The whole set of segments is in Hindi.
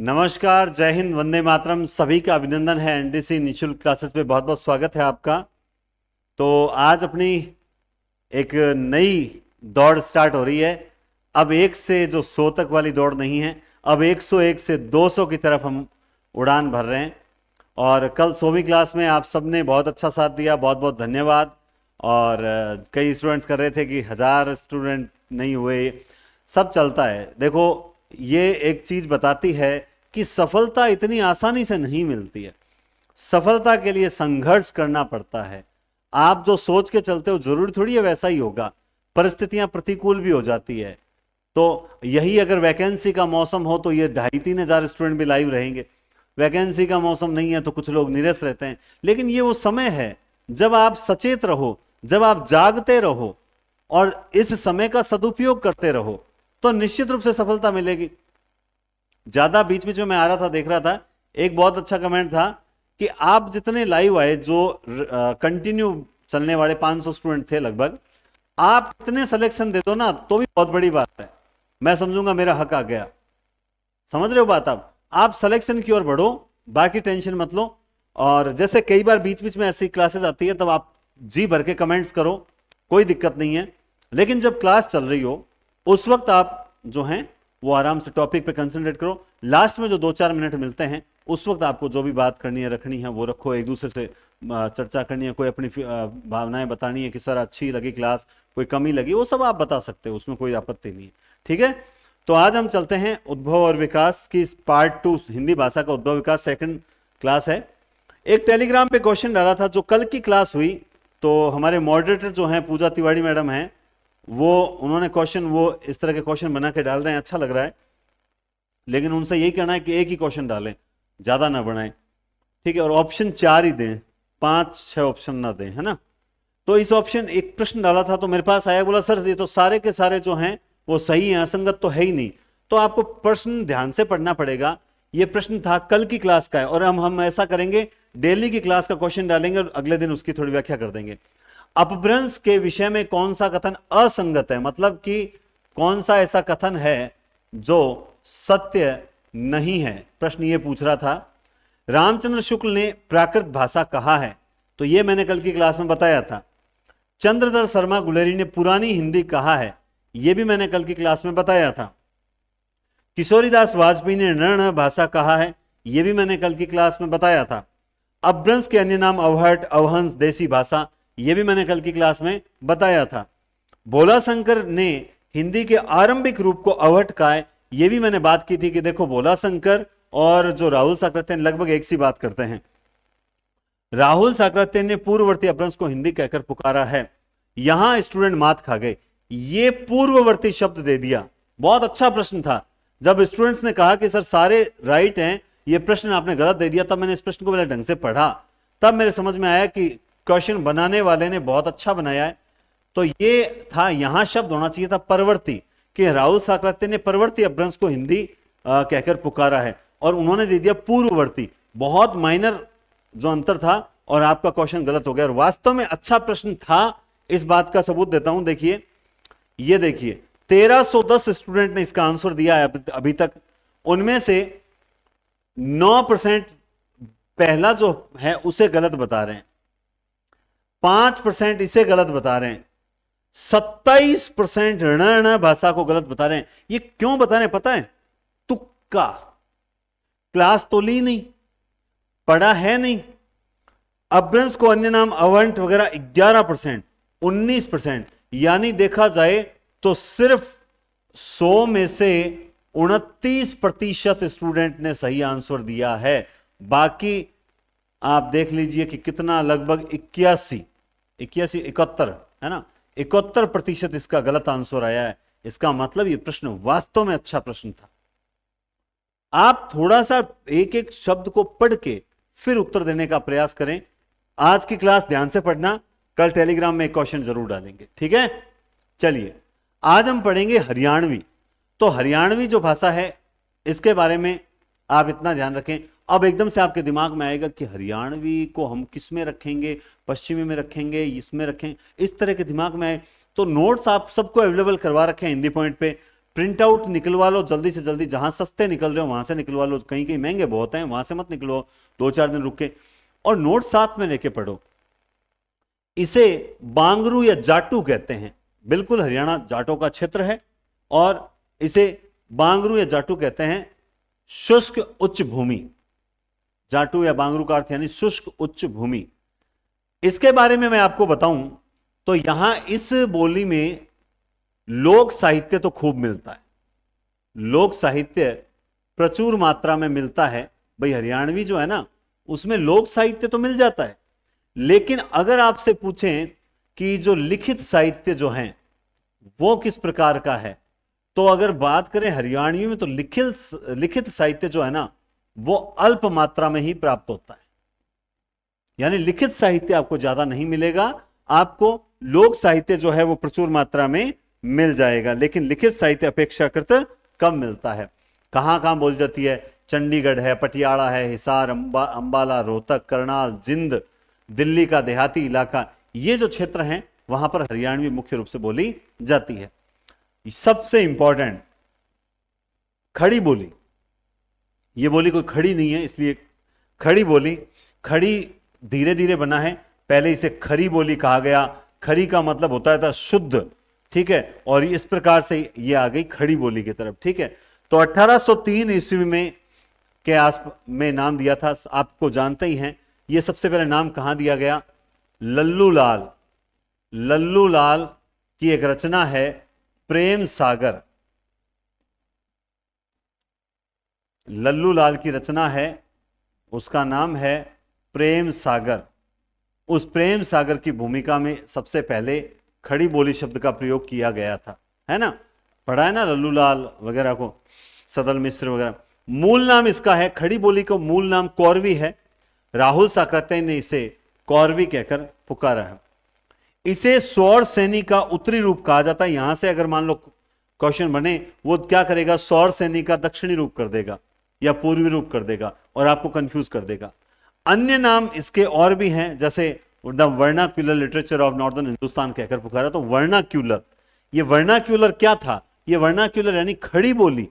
नमस्कार जय हिंद वंदे मातरम सभी का अभिनंदन है एनडीसी निशुल्क क्लासेस पे बहुत बहुत स्वागत है आपका तो आज अपनी एक नई दौड़ स्टार्ट हो रही है अब एक से जो सौ तक वाली दौड़ नहीं है अब 101 से 200 की तरफ हम उड़ान भर रहे हैं और कल सोवी क्लास में आप सब ने बहुत अच्छा साथ दिया बहुत बहुत धन्यवाद और कई स्टूडेंट्स कर रहे थे कि हज़ार स्टूडेंट नहीं हुए सब चलता है देखो ये एक चीज बताती है कि सफलता इतनी आसानी से नहीं मिलती है सफलता के लिए संघर्ष करना पड़ता है आप जो सोच के चलते हो जरूर थोड़ी है वैसा ही होगा परिस्थितियां प्रतिकूल भी हो जाती है तो यही अगर वैकेंसी का मौसम हो तो ये ढाई तीन हजार स्टूडेंट भी लाइव रहेंगे वैकेंसी का मौसम नहीं है तो कुछ लोग निरस रहते हैं लेकिन ये वो समय है जब आप सचेत रहो जब आप जागते रहो और इस समय का सदुपयोग करते रहो तो निश्चित रूप से सफलता मिलेगी ज्यादा बीच बीच में मैं आ रहा था देख रहा था एक बहुत अच्छा कमेंट था कि आप जितने लाइव आए जो कंटिन्यू चलने वाले 500 स्टूडेंट थे लगभग आप इतने सिलेक्शन दे दो ना तो भी बहुत बड़ी बात है मैं समझूंगा मेरा हक आ गया समझ रहे हो बात आप आप सिलेक्शन की ओर बढ़ो बाकी टेंशन मत लो और जैसे कई बार बीच बीच में ऐसी क्लासेस आती है तब आप जी भर के कमेंट्स करो कोई दिक्कत नहीं है लेकिन जब क्लास चल रही हो उस वक्त आप जो हैं वो आराम से टॉपिक पे कंसंट्रेट करो लास्ट में जो दो चार मिनट मिलते हैं उस वक्त आपको जो भी बात करनी है रखनी है वो रखो एक दूसरे से चर्चा करनी है कोई अपनी भावनाएं बतानी है कि सर अच्छी लगी क्लास कोई कमी लगी वो सब आप बता सकते हो उसमें कोई आपत्ति नहीं है ठीक है तो आज हम चलते हैं उद्भव और विकास की पार्ट टू हिंदी भाषा का उद्भव विकास सेकंड क्लास है एक टेलीग्राम पे क्वेश्चन डाला था जो कल की क्लास हुई तो हमारे मॉडरेटर जो हैं पूजा तिवारी मैडम हैं वो उन्होंने क्वेश्चन वो इस तरह के क्वेश्चन बना के डाल रहे हैं अच्छा लग रहा है लेकिन उनसे यही कहना है कि एक ही क्वेश्चन डालें ज़्यादा ना बनाए ठीक है और ऑप्शन चार ही दें पांच छह ऑप्शन ना दें है ना तो इस ऑप्शन एक प्रश्न डाला था तो मेरे पास आया बोला सर ये तो सारे के सारे जो हैं वो सही हैं असंगत तो है ही नहीं तो आपको प्रश्न ध्यान से पढ़ना पड़ेगा ये प्रश्न था कल की क्लास का है और हम हम ऐसा करेंगे डेली की क्लास का क्वेश्चन डालेंगे और अगले दिन उसकी थोड़ी व्याख्या कर देंगे अपभ्रंश के विषय में कौन सा कथन असंगत है मतलब कि कौन सा ऐसा कथन है जो सत्य नहीं है प्रश्न ये पूछ रहा था रामचंद्र शुक्ल ने प्राकृत भाषा कहा है तो ये मैंने कल की क्लास में बताया था चंद्रधर शर्मा गुलेरी ने पुरानी हिंदी कहा है ये भी मैंने कल की क्लास में बताया था किशोरीदास वाजपेयी ने नर्ण भाषा कहा है यह भी मैंने कल की क्लास में बताया था अपभ्रंश के अन्य नाम अवहट अवहंस देसी भाषा ये भी मैंने कल की क्लास में बताया था भोला शंकर ने हिंदी के आरंभिक रूप को अवट का ये भी मैंने बात की थी कि देखो भोला शंकर और जो राहुल साकृत्यन लगभग एक सी बात करते हैं राहुल साकृत्यन ने पूर्ववर्ती अप्रंश को हिंदी कहकर पुकारा है यहां स्टूडेंट मात खा गए ये पूर्ववर्ती शब्द दे दिया बहुत अच्छा प्रश्न था जब स्टूडेंट्स ने कहा कि सर सारे राइट हैं ये प्रश्न आपने गलत दे दिया तब मैंने इस प्रश्न को पहले ढंग से पढ़ा तब मेरे समझ में आया कि क्वेश्चन बनाने वाले ने बहुत अच्छा बनाया है तो ये था यहां शब्द होना चाहिए था परवर्ती कि राहुल साकृत्य ने परवर्ती अभ्रंश को हिंदी कहकर पुकारा है और उन्होंने दे दिया पूर्ववर्ती बहुत माइनर जो अंतर था और आपका क्वेश्चन गलत हो गया और वास्तव में अच्छा प्रश्न था इस बात का सबूत देता हूं देखिए ये देखिए 1310 स्टूडेंट ने इसका आंसर दिया है अभी तक उनमें से 9 परसेंट पहला जो है उसे गलत बता रहे हैं पांच परसेंट इसे गलत बता रहे हैं सत्ताईस परसेंट ऋण भाषा को गलत बता रहे हैं ये क्यों बता रहे हैं पता है तुक्का क्लास तो ली नहीं पढ़ा है नहीं अभ्रंश को अन्य नाम अवंट वगैरह 11 परसेंट उन्नीस परसेंट यानी देखा जाए तो सिर्फ 100 में से उनतीस प्रतिशत स्टूडेंट ने सही आंसर दिया है बाकी आप देख लीजिए कि कितना लगभग इक्यासी इक्यासी इकहत्तर है ना इकहत्तर प्रतिशत इसका गलत आंसर आया है इसका मतलब ये प्रश्न वास्तव में अच्छा प्रश्न था आप थोड़ा सा एक एक शब्द को पढ़ के फिर उत्तर देने का प्रयास करें आज की क्लास ध्यान से पढ़ना कल टेलीग्राम में क्वेश्चन जरूर डालेंगे ठीक है चलिए आज हम पढ़ेंगे हरियाणवी तो हरियाणवी जो भाषा है इसके बारे में आप इतना ध्यान रखें अब एकदम से आपके दिमाग में आएगा कि हरियाणवी को हम किस में रखेंगे पश्चिमी में रखेंगे इसमें रखें इस तरह के दिमाग में आए तो नोट्स आप सबको अवेलेबल करवा रखें हिंदी पॉइंट पे प्रिंट आउट निकलवा लो जल्दी से जल्दी जहां सस्ते निकल रहे हो वहां से निकलवा लो कहीं कहीं महंगे बहुत हैं वहां से मत निकलो दो चार दिन रुक के और नोट साथ में लेके पढ़ो इसे बांगरू या जाटू कहते हैं बिल्कुल हरियाणा जाटों का क्षेत्र है और इसे बांगरू या जाटू कहते हैं शुष्क उच्च भूमि जाटू या बांगरू का अर्थ यानी शुष्क उच्च भूमि इसके बारे में मैं आपको बताऊं तो यहां इस बोली में लोक साहित्य तो खूब मिलता है लोक साहित्य प्रचुर मात्रा में मिलता है भाई हरियाणवी जो है ना उसमें लोक साहित्य तो मिल जाता है लेकिन अगर आपसे पूछें कि जो लिखित साहित्य जो है वो किस प्रकार का है तो अगर बात करें हरियाणवी में तो लिखित लिखित साहित्य जो है ना वो अल्प मात्रा में ही प्राप्त होता है यानी लिखित साहित्य आपको ज्यादा नहीं मिलेगा आपको लोक साहित्य जो है वो प्रचुर मात्रा में मिल जाएगा लेकिन लिखित साहित्य अपेक्षाकृत कम मिलता है कहां कहां बोल जाती है चंडीगढ़ है पटियाला है हिसार अंबा अंबाला रोहतक करनाल जिंद दिल्ली का देहाती इलाका ये जो क्षेत्र हैं वहां पर हरियाणवी मुख्य रूप से बोली जाती है सबसे इंपॉर्टेंट खड़ी बोली ये बोली कोई खड़ी नहीं है इसलिए खड़ी बोली खड़ी धीरे धीरे बना है पहले इसे खरी बोली कहा गया खरी का मतलब होता था शुद्ध ठीक है और इस प्रकार से ये आ गई खड़ी बोली की तरफ ठीक है तो 1803 ईस्वी में के आस में नाम दिया था आपको जानते ही हैं ये सबसे पहले नाम कहाँ दिया गया लल्लू लाल लल्लू लाल की एक रचना है प्रेम सागर लल्लू लाल की रचना है उसका नाम है प्रेम सागर उस प्रेम सागर की भूमिका में सबसे पहले खड़ी बोली शब्द का प्रयोग किया गया था है ना पढ़ा है ना लल्लू लाल वगैरह को सदल मिश्र वगैरह मूल नाम इसका है खड़ी बोली का मूल नाम कौरवी है राहुल साकृत्य ने इसे कौरवी कहकर पुकारा है इसे सौर सैनी का उत्तरी रूप कहा जाता है यहां से अगर मान लो क्वेश्चन बने वो क्या करेगा सौर सैनी का दक्षिणी रूप कर देगा या पूर्वी रूप कर देगा और आपको कंफ्यूज कर देगा अन्य नाम इसके और भी हैं जैसे the vernacular literature of northern Hindustan कहकर पुकारा तो वर्णाक्यूलर ये वर्णाक्यूलर क्या था ये वर्णाक्यूलर यानी खड़ी बोली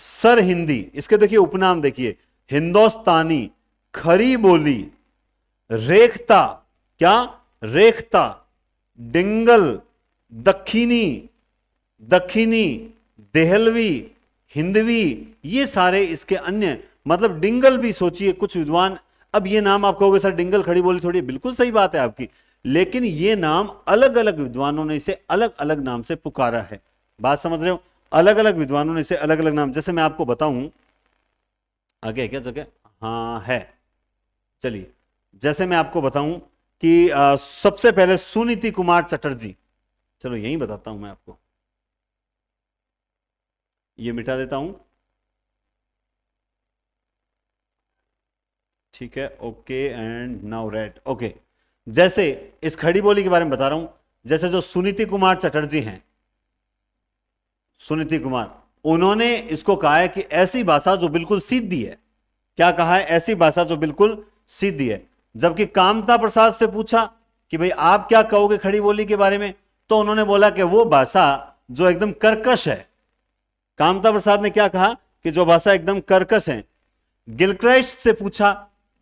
सर हिंदी इसके देखिए उपनाम देखिए हिंदुस्तानी खरी बोली रेखता क्या रेखता डिंगल दक्षिणी दक्षिणी देहलवी हिंदवी ये सारे इसके अन्य मतलब डिंगल भी सोचिए कुछ विद्वान अब ये नाम आप कहोगे सर डिंगल खड़ी बोली थोड़ी बिल्कुल सही बात है आपकी लेकिन ये नाम अलग अलग विद्वानों ने इसे अलग अलग नाम से पुकारा है बात समझ रहे हो अलग अलग विद्वानों ने इसे अलग अलग नाम जैसे मैं आपको बताऊं आगे क्या जगह हाँ है चलिए जैसे मैं आपको बताऊं कि आ, सबसे पहले सुनीति कुमार चटर्जी चलो यही बताता हूं मैं आपको ये मिटा देता हूं ठीक है okay and now red okay जैसे इस खड़ी बोली के बारे में बता रहा हूं जैसे जो सुनीति कुमार चटर्जी हैं सुनीति कुमार उन्होंने इसको कहा है कि ऐसी भाषा जो बिल्कुल सीधी है क्या कहा है ऐसी भाषा जो बिल्कुल सीधी है जबकि कामता प्रसाद से पूछा कि भाई आप क्या कहोगे खड़ी बोली के बारे में तो उन्होंने बोला कि वो भाषा जो एकदम कर्कश है कामता प्रसाद ने क्या कहा कि जो भाषा एकदम कर्कश है गिलक्राइस्ट से पूछा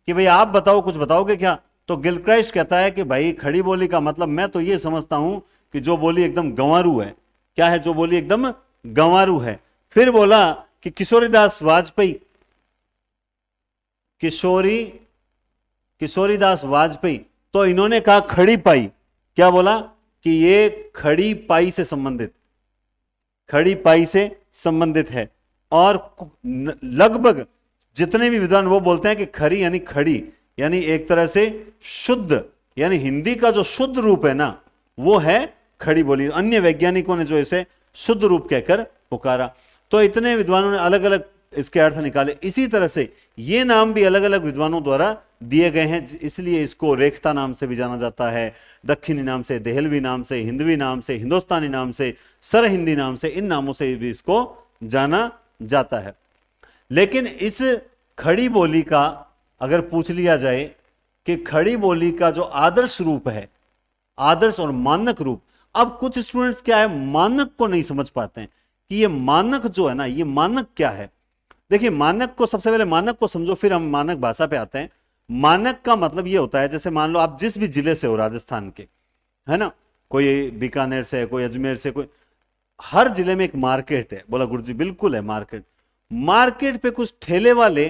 कि भाई आप बताओ कुछ बताओगे क्या तो गिलक्राइस्ट कहता है कि भाई खड़ी बोली का मतलब मैं तो ये समझता हूं कि जो बोली एकदम गंवारू है क्या है जो बोली एकदम गंवारू है फिर बोला कि किशोरीदास वाजपेयी किशोरी किशोरीदास वाजपेयी तो इन्होंने कहा खड़ी पाई क्या बोला कि ये खड़ी पाई से संबंधित खड़ी पाई से संबंधित है और लगभग जितने भी विद्वान वो बोलते हैं कि खरी यानी खड़ी यानी एक तरह से शुद्ध यानी हिंदी का जो शुद्ध रूप है ना वो है खड़ी बोली अन्य वैज्ञानिकों ने जो इसे शुद्ध रूप कहकर पुकारा तो इतने विद्वानों ने अलग अलग इसके अर्थ निकाले इसी तरह से ये नाम भी अलग अलग विद्वानों द्वारा दिए गए हैं इसलिए इसको रेखता नाम से भी जाना जाता है दक्षिणी नाम से देहलवी नाम से हिंदवी नाम से हिंदुस्तानी नाम से सर हिंदी नाम से इन नामों से भी इसको जाना जाता है लेकिन इस खड़ी बोली का अगर पूछ लिया जाए कि खड़ी बोली का जो आदर्श रूप है आदर्श और मानक रूप अब कुछ स्टूडेंट्स क्या है मानक को नहीं समझ पाते हैं कि ये मानक जो है ना ये मानक क्या है देखिए मानक को सबसे पहले मानक को समझो फिर हम मानक भाषा पे आते हैं मानक का मतलब ये होता है जैसे मान लो आप जिस भी जिले से हो राजस्थान के है ना कोई बीकानेर से कोई अजमेर से कोई हर जिले में एक मार्केट है बोला गुरु जी बिल्कुल है मार्केट मार्केट पे कुछ ठेले वाले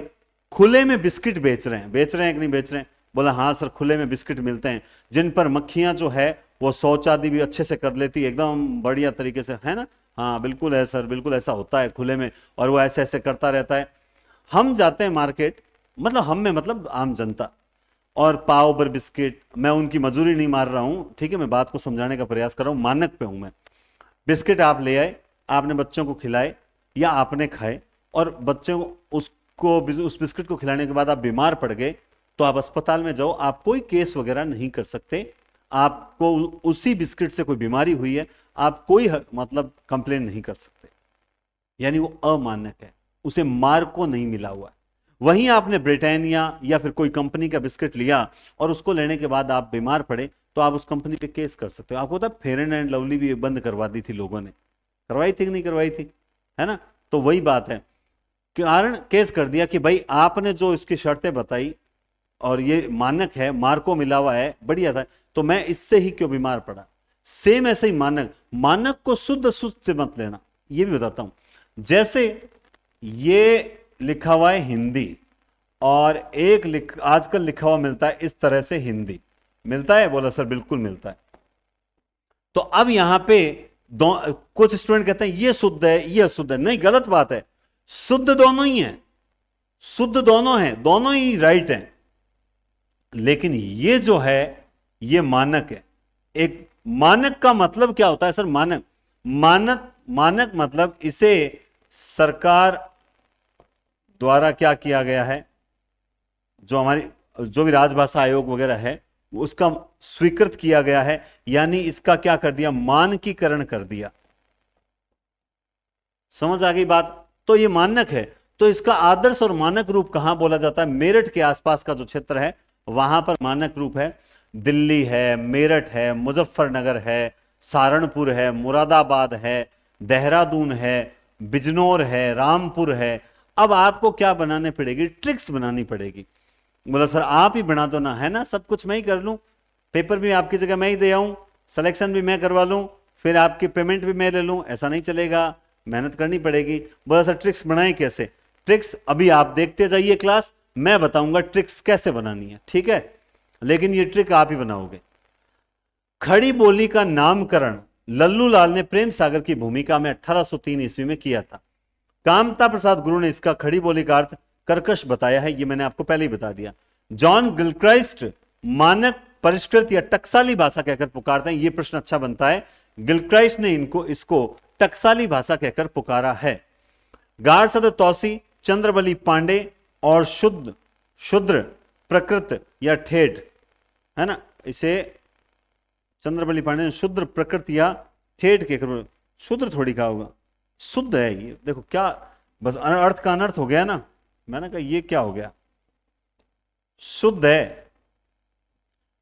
खुले में बिस्किट बेच रहे हैं बेच रहे हैं कि नहीं बेच रहे हैं बोला हाँ सर खुले में बिस्किट मिलते हैं जिन पर मक्खियां जो है वो शौच आदि भी अच्छे से कर लेती है एकदम बढ़िया तरीके से है ना हाँ बिल्कुल है सर बिल्कुल ऐसा होता है खुले में और वो ऐसे ऐसे करता रहता है हम जाते हैं मार्केट मतलब हम में मतलब आम जनता और पाव पर बिस्किट मैं उनकी मजूरी नहीं मार रहा हूँ ठीक है मैं बात को समझाने का प्रयास कर रहा हूँ मानक पे हूँ मैं बिस्किट आप ले आए आपने बच्चों को खिलाए या आपने खाए और बच्चों उसको उस बिस्किट को खिलाने के बाद आप बीमार पड़ गए तो आप अस्पताल में जाओ आप कोई केस वगैरह नहीं कर सकते आपको उसी बिस्किट से कोई बीमारी हुई है आप कोई मतलब कंप्लेन नहीं कर सकते यानी वो अमानक है उसे मार को नहीं मिला हुआ है वहीं आपने ब्रिटानिया या फिर कोई कंपनी का बिस्किट लिया और उसको लेने के बाद आप बीमार पड़े तो आप उस कंपनी पे केस कर सकते हो आपको पता फेयर एंड लवली भी बंद करवा दी थी लोगों ने करवाई थी कि नहीं करवाई थी है ना तो वही बात है कारण केस कर दिया कि भाई आपने जो इसकी शर्तें बताई और ये मानक है मार्को मिला हुआ है बढ़िया था तो मैं इससे ही क्यों बीमार पड़ा सेम ऐसे ही मानक मानक को शुद्ध शुद्ध से मत लेना ये भी बताता हूं जैसे ये लिखा हुआ है हिंदी और एक लिख आजकल लिखा हुआ मिलता है इस तरह से हिंदी मिलता है बोला सर बिल्कुल मिलता है तो अब यहां पे दो कुछ स्टूडेंट कहते हैं ये शुद्ध है ये अशुद्ध है नहीं गलत बात है शुद्ध दोनों ही है शुद्ध दोनों हैं दोनों ही राइट हैं लेकिन ये जो है ये मानक है एक मानक का मतलब क्या होता है सर मानक मानक मानक मतलब इसे सरकार द्वारा क्या किया गया है जो हमारी जो भी राजभाषा आयोग वगैरह है उसका स्वीकृत किया गया है यानी इसका क्या कर दिया मानकीकरण कर दिया समझ आ गई बात तो ये मानक है तो इसका आदर्श और मानक रूप कहां बोला जाता है मेरठ के आसपास का जो क्षेत्र है वहां पर मानक रूप है दिल्ली है मेरठ है मुजफ्फरनगर है सहारनपुर है मुरादाबाद है देहरादून है बिजनौर है रामपुर है अब आपको क्या बनाने पड़ेगी ट्रिक्स बनानी पड़ेगी बोला सर आप ही बना दो ना है ना सब कुछ मैं ही कर लूं पेपर भी आपकी जगह मैं ही दे आऊं सिलेक्शन भी मैं करवा लूं फिर आपकी पेमेंट भी मैं ले लूं ऐसा नहीं चलेगा मेहनत करनी पड़ेगी बोला सर ट्रिक्स बनाए कैसे ट्रिक्स अभी आप देखते जाइए क्लास मैं बताऊंगा ट्रिक्स कैसे बनानी है ठीक है लेकिन ये ट्रिक आप ही बनाओगे खड़ी बोली का नामकरण लल्लू लाल ने प्रेम सागर की भूमिका में अठारह ईस्वी में किया था कामता प्रसाद गुरु ने इसका खड़ी बोली का अर्थ कर्कश बताया है ये मैंने आपको पहले ही बता दिया जॉन गिलक्राइस्ट मानक परिष्कृत या टक्साली भाषा कहकर पुकारते हैं ये प्रश्न अच्छा बनता है गिलक्राइस्ट ने इनको इसको टक्साली भाषा कहकर पुकारा है गारसद तौसी चंद्रबली पांडे और शुद्ध शुद्र प्रकृत या ठेठ है ना इसे चंद्रबली पांडे ने शुद्र प्रकृत या ठेठ कहकर शुद्र थोड़ी कहा होगा शुद्ध है ये देखो क्या बस अर्थ का अनर्थ हो गया ना मैंने कहा ये क्या हो गया शुद्ध है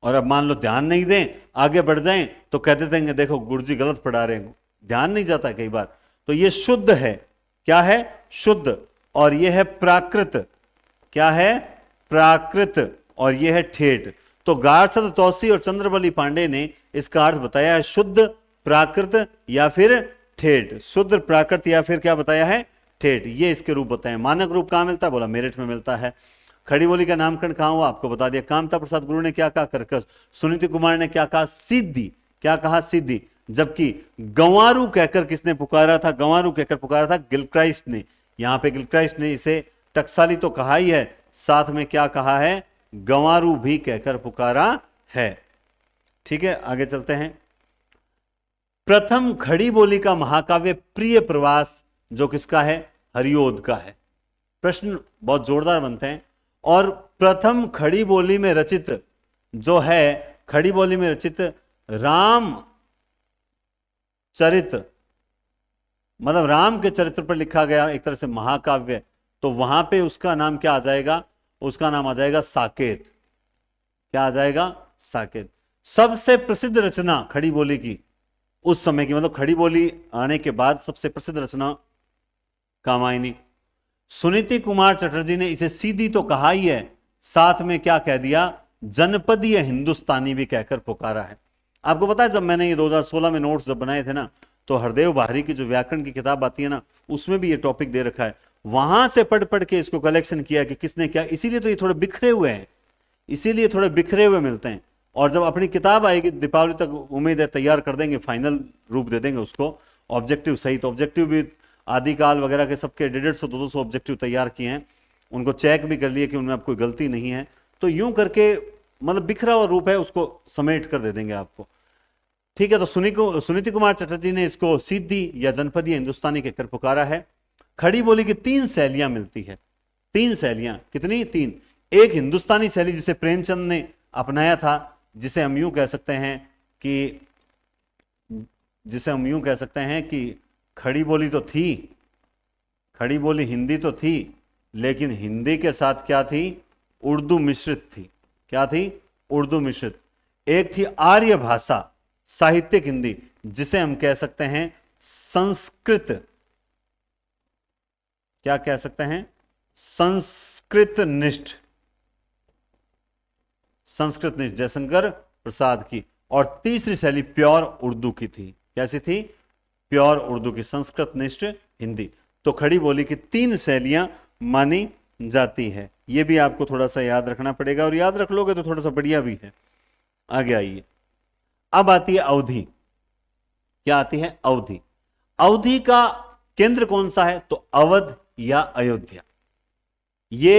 और अब मान लो ध्यान नहीं दें आगे बढ़ जाएं तो कह देते हैं देखो गुरु जी गलत पढ़ा रहे हैं ध्यान नहीं जाता कई बार तो ये शुद्ध है क्या है शुद्ध और ये है प्राकृत क्या है प्राकृत और ये है ठेठ तो गारसद तोसी और चंद्रबली पांडे ने इसका अर्थ बताया है शुद्ध प्राकृत या फिर ठेठ शुद्ध प्राकृत या फिर क्या बताया है ठेठ ये इसके रूप बताए मानक रूप कहां मिलता है बोला मेरठ में मिलता है खड़ी बोली का नामकरण कहा हुआ आपको बता दिया कामता प्रसाद गुरु ने क्या कहा कर्कश सुनीति कुमार ने क्या कहा सिद्धि क्या कहा सिद्धि जबकि गंवारू कहकर किसने पुकारा था गंवारू कहकर पुकारा था गिलक्राइस्ट ने यहां पे गिलक्राइस्ट ने इसे टक्साली तो कहा ही है साथ में क्या कहा है गंवारू भी कहकर पुकारा है ठीक है आगे चलते हैं प्रथम खड़ी बोली का महाकाव्य प्रिय प्रवास जो किसका है हरिओद का है प्रश्न बहुत जोरदार बनते हैं और प्रथम खड़ी बोली में रचित जो है खड़ी बोली में रचित राम चरित मतलब राम के चरित्र पर लिखा गया एक तरह से महाकाव्य तो वहां पे उसका नाम क्या आ जाएगा उसका नाम आ जाएगा साकेत क्या आ जाएगा साकेत सबसे प्रसिद्ध रचना खड़ी बोली की उस समय की मतलब खड़ी बोली आने के बाद सबसे प्रसिद्ध रचना कामायनी सुनीति कुमार चटर्जी ने इसे सीधी तो कहा ही है साथ में क्या कह दिया जनपदीय हिंदुस्तानी भी कहकर पुकारा है आपको पता है जब मैंने ये 2016 में नोट्स जब बनाए थे ना तो हरदेव बाहरी की जो व्याकरण की किताब आती है ना उसमें भी ये टॉपिक दे रखा है वहां से पढ़ पढ़ के इसको कलेक्शन किया कि किसने क्या इसीलिए तो ये थोड़े बिखरे हुए हैं इसीलिए थोड़े बिखरे हुए मिलते हैं और जब अपनी किताब आएगी दीपावली तक उम्मीद है तैयार कर देंगे फाइनल रूप दे देंगे उसको ऑब्जेक्टिव सही तो ऑब्जेक्टिव भी आदिकाल वगैरह के सबके डेढ़ सौ दो सौ ऑब्जेक्टिव तैयार किए हैं उनको चेक भी कर लिए कि उनमें अब कोई गलती नहीं है तो यूं करके मतलब बिखरा हुआ रूप है उसको समेट कर दे देंगे आपको ठीक है तो सुनीति कुमार चटर्जी ने इसको सिद्धि या जनपदी हिंदुस्तानी के कर पुकारा है खड़ी बोली की तीन शैलियां मिलती है तीन शैलियां कितनी तीन एक हिंदुस्तानी शैली जिसे प्रेमचंद ने अपनाया था जिसे हम यूं कह सकते हैं कि जिसे हम यूं कह सकते हैं कि खड़ी बोली तो थी खड़ी बोली हिंदी तो थी लेकिन हिंदी के साथ क्या थी उर्दू मिश्रित थी क्या थी उर्दू मिश्रित एक थी आर्य भाषा साहित्यिक हिंदी जिसे हम कह सकते हैं संस्कृत क्या कह सकते हैं संस्कृत निष्ठ संस्कृत ने जयशंकर प्रसाद की और तीसरी शैली प्योर उर्दू की थी कैसी थी प्योर उर्दू की संस्कृत निष्ठ हिंदी तो खड़ी बोली की तीन शैलियां मानी जाती है यह भी आपको थोड़ा सा याद रखना पड़ेगा और याद रख लोगे तो थोड़ा सा बढ़िया भी है आगे आइए अब आती है अवधि क्या आती है अवधि अवधि का केंद्र कौन सा है तो अवध या अयोध्या ये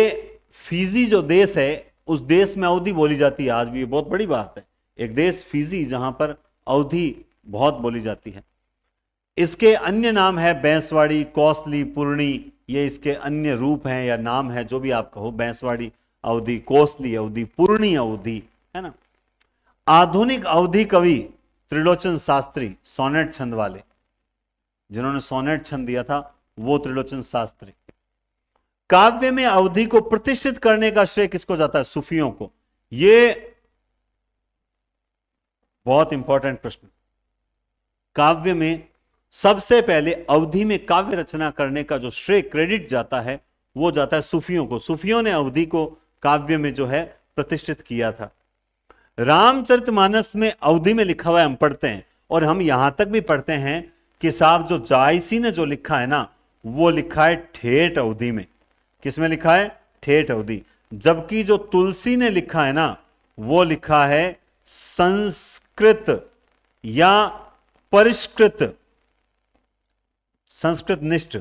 फीजी जो देश है उस देश में अवधि बोली जाती है आज भी ये बहुत बड़ी बात है एक देश फिजी जहां पर अवधि बहुत बोली जाती है इसके अन्य नाम है बैंसवाड़ी कौसली पुर्णी ये इसके अन्य रूप हैं या नाम है जो भी आप कहो बैंसवाड़ी अवधि कोसली अवधि पूर्णी अवधि है ना आधुनिक अवधि कवि त्रिलोचन शास्त्री सोनेट छंद वाले जिन्होंने सोनेट छंद दिया था वो त्रिलोचन शास्त्री काव्य में अवधि को प्रतिष्ठित करने का श्रेय किसको जाता है सूफियों को यह बहुत इंपॉर्टेंट प्रश्न काव्य में सबसे पहले अवधि में काव्य रचना करने का जो श्रेय क्रेडिट जाता है वो जाता है सूफियों को सूफियों ने अवधि को काव्य में जो है प्रतिष्ठित किया था रामचरितमानस में अवधि में लिखा हुआ है हम पढ़ते हैं और हम यहां तक भी पढ़ते हैं कि साहब जो जायसी ने जो लिखा है ना वो लिखा है ठेठ अवधि में किसमें लिखा है ठेठ अवधि जबकि जो तुलसी ने लिखा है ना वो लिखा है संस्कृत या परिष्कृत संस्कृत निष्ठ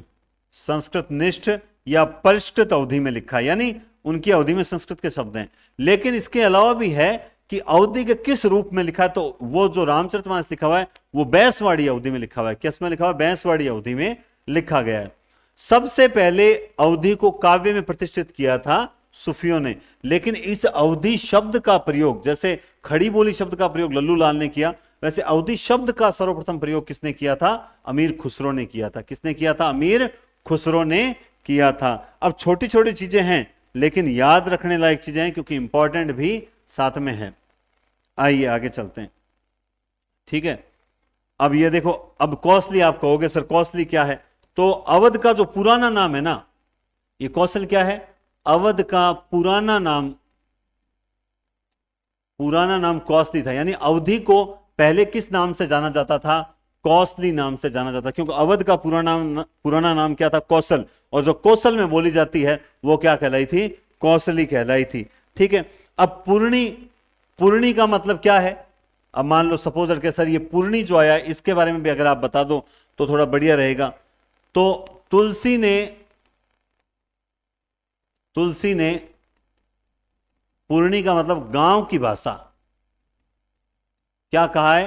संस्कृत निष्ठ या परिष्कृत अवधि में लिखा है यानी उनकी अवधि में संस्कृत के शब्द हैं लेकिन इसके अलावा भी है कि अवधि के किस रूप में लिखा तो वो जो रामचरितमानस लिखा हुआ है वो बैंसवाड़ी अवधि में लिखा हुआ है किसमें लिखा हुआ है बैंसवाड़ी अवधि में लिखा गया है सबसे पहले अवधि को काव्य में प्रतिष्ठित किया था सूफियों ने लेकिन इस अवधि शब्द का प्रयोग जैसे खड़ी बोली शब्द का प्रयोग लल्लू लाल ने किया वैसे अवधि शब्द का सर्वप्रथम प्रयोग किसने किया था अमीर खुसरो ने किया था किसने किया था अमीर खुसरो ने किया था अब छोटी छोटी चीजें हैं लेकिन याद रखने लायक चीजें हैं क्योंकि इंपॉर्टेंट भी साथ में है आइए आगे चलते हैं ठीक है अब ये देखो अब कॉस्टली आप कहोगे सर कॉस्टली क्या है तो अवध का जो पुराना नाम है ना ये कौशल क्या है अवध का पुराना नाम पुराना नाम कौशली था यानी अवधि को पहले किस नाम से जाना जाता था कौशली नाम से जाना जाता क्योंकि अवध का पुराना पुराना नाम क्या था कौशल और जो कौशल में बोली जाती है वो क्या कहलाई थी कौशली कहलाई थी ठीक है अब पूर्णी पूर्णी का मतलब क्या है अब मान लो सपोज करके सर ये पूर्णी जो आया इसके बारे में भी अगर आप बता दो तो थोड़ा बढ़िया रहेगा तो तुलसी ने तुलसी ने पूर्णी का मतलब गांव की भाषा क्या कहा है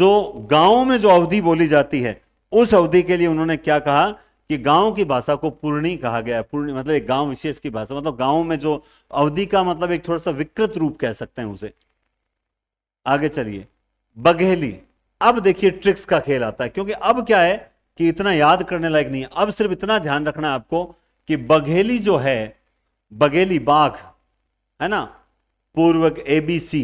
जो गांव में जो अवधि बोली जाती है उस अवधि के लिए उन्होंने क्या कहा कि गांव की भाषा को पूर्णी कहा गया है पूर्णी मतलब एक गांव विशेष की भाषा मतलब गांव में जो अवधि का मतलब एक थोड़ा सा विकृत रूप कह सकते हैं उसे आगे चलिए बघेली अब देखिए ट्रिक्स का खेल आता है क्योंकि अब क्या है कि इतना याद करने लायक नहीं अब सिर्फ इतना ध्यान रखना है आपको कि बघेली जो है बघेली बाघ है ना पूर्वक एबीसी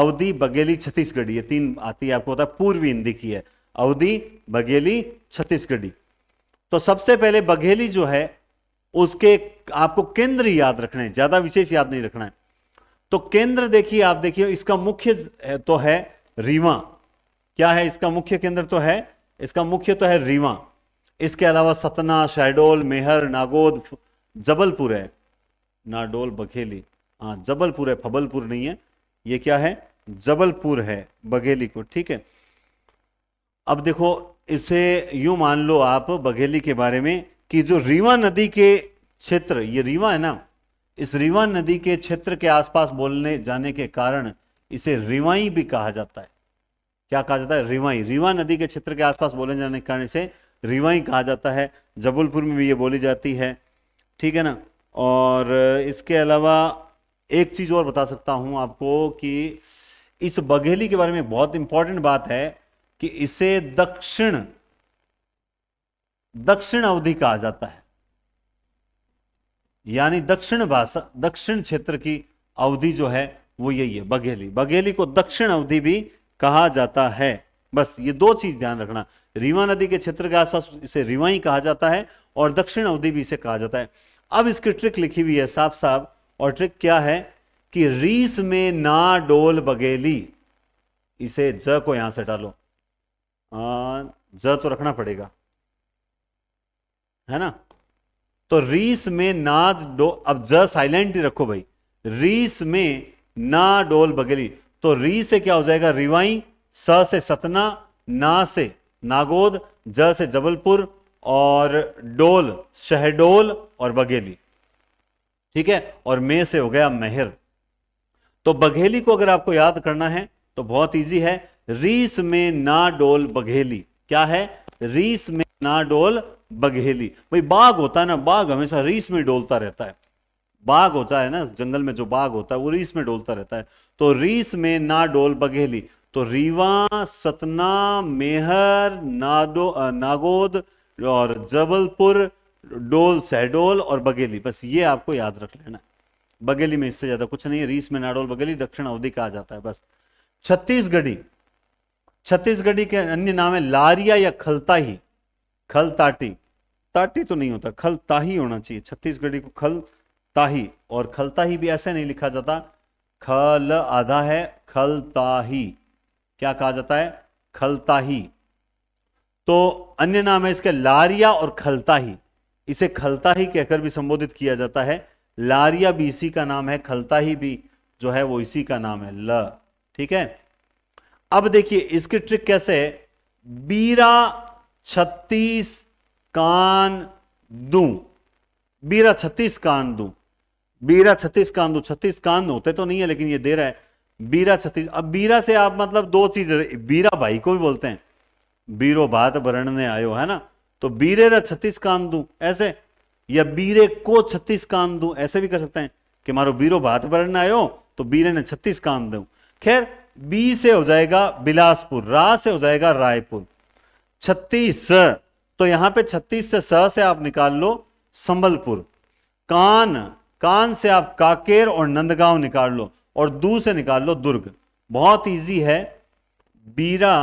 अवधि बघेली छत्तीसगढ़ी ये तीन आती है आपको पता पूर्वी हिंदी की है अवधि बघेली छत्तीसगढ़ी तो सबसे पहले बघेली जो है उसके आपको केंद्र याद रखने हैं ज्यादा विशेष याद नहीं रखना है तो केंद्र देखिए आप देखिए इसका मुख्य तो है रीवा क्या है इसका मुख्य केंद्र तो है इसका मुख्य तो है रीवा इसके अलावा सतना शहडोल मेहर नागोद जबलपुर है नाडोल बघेली हाँ जबलपुर है फबलपुर नहीं है ये क्या है जबलपुर है बघेली को ठीक है अब देखो इसे यूं मान लो आप बघेली के बारे में कि जो रीवा नदी के क्षेत्र ये रीवा है ना इस रीवा नदी के क्षेत्र के आसपास बोलने जाने के कारण इसे रिवाई भी कहा जाता है क्या कहा जाता है रिवाई रीवा नदी के क्षेत्र के आसपास बोले जाने के कारण इसे रिवाई कहा जाता है जबलपुर में भी ये बोली जाती है ठीक है ना और इसके अलावा एक चीज़ और बता सकता हूं आपको कि इस बघेली के बारे में बहुत इंपॉर्टेंट बात है कि इसे दक्षिण दक्षिण अवधि कहा जाता है यानी दक्षिण भाषा दक्षिण क्षेत्र की अवधि जो है वो यही है बघेली बघेली को दक्षिण अवधि भी कहा जाता है बस ये दो चीज ध्यान रखना रीवा नदी के क्षेत्र के आसपास इसे रीवाई कहा जाता है और दक्षिण अवधि भी इसे कहा जाता है अब इसकी ट्रिक लिखी हुई है साफ साफ और ट्रिक क्या है कि रीस में ना डोल बगेली इसे ज को यहां से डालो ज तो रखना पड़ेगा है ना तो रीस में ना डो अब ज साइलेंट ही रखो भाई रीस में ना डोल बगेली तो री से क्या हो जाएगा रिवाई स से सतना ना से नागोद ज से जबलपुर और डोल शहडोल और बघेली ठीक है और मे से हो गया मेहर तो बघेली को अगर आपको याद करना है तो बहुत इजी है रीस में ना डोल बघेली क्या है रीस में ना डोल बघेली भाई बाघ होता है ना बाघ हमेशा रीस में डोलता रहता है बाघ होता है ना जंगल में जो बाघ होता है वो रीस में डोलता रहता है तो रीस में ना डोल बघेली तो रीवा सतना मेहर नादो नागोद और जबलपुर डोल सहडोल और बघेली बस ये आपको याद रख लेना बघेली में इससे ज्यादा कुछ नहीं है रीस में नाडोल बघेली दक्षिण अवधि कहा जाता है बस छत्तीसगढ़ी छत्तीसगढ़ी के अन्य नाम है लारिया या खलताही खलताटी ताटी तो नहीं होता खलताही होना चाहिए छत्तीसगढ़ी को खल ताही और खलताही भी ऐसे नहीं लिखा जाता खल आधा है खलताही क्या कहा जाता है खलताही तो अन्य नाम है इसके लारिया और खलताही इसे खलताही कहकर भी संबोधित किया जाता है लारिया भी इसी का नाम है खलताही भी जो है वो इसी का नाम है ल ठीक है अब देखिए इसकी ट्रिक कैसे है बीरा छत्तीस कान दू बीरा छत्तीस कान दू बीरा छत्तीस कान दो छत्तीस कान होते तो नहीं है लेकिन ये दे रहा है बीरा छत्तीस अब बीरा से आप मतलब दो चीज बीरा भाई को भी बोलते हैं बीरो भात वरणने आयो है ना तो बीरे रा छत्तीस कान दू ऐसे या बीरे को छत्तीस कान दू ऐसे भी कर सकते हैं कि मारो बीरो भात वर्ण आयो तो बीरे ने छत्तीस कान दू खैर बी से हो जाएगा बिलासपुर रा से हो जाएगा रायपुर छत्तीस तो यहां पे छत्तीस से स से आप निकाल लो संबलपुर कान कान से आप काकेर और नंदगांव निकाल लो और दू से निकाल लो दुर्ग बहुत इजी है बीरा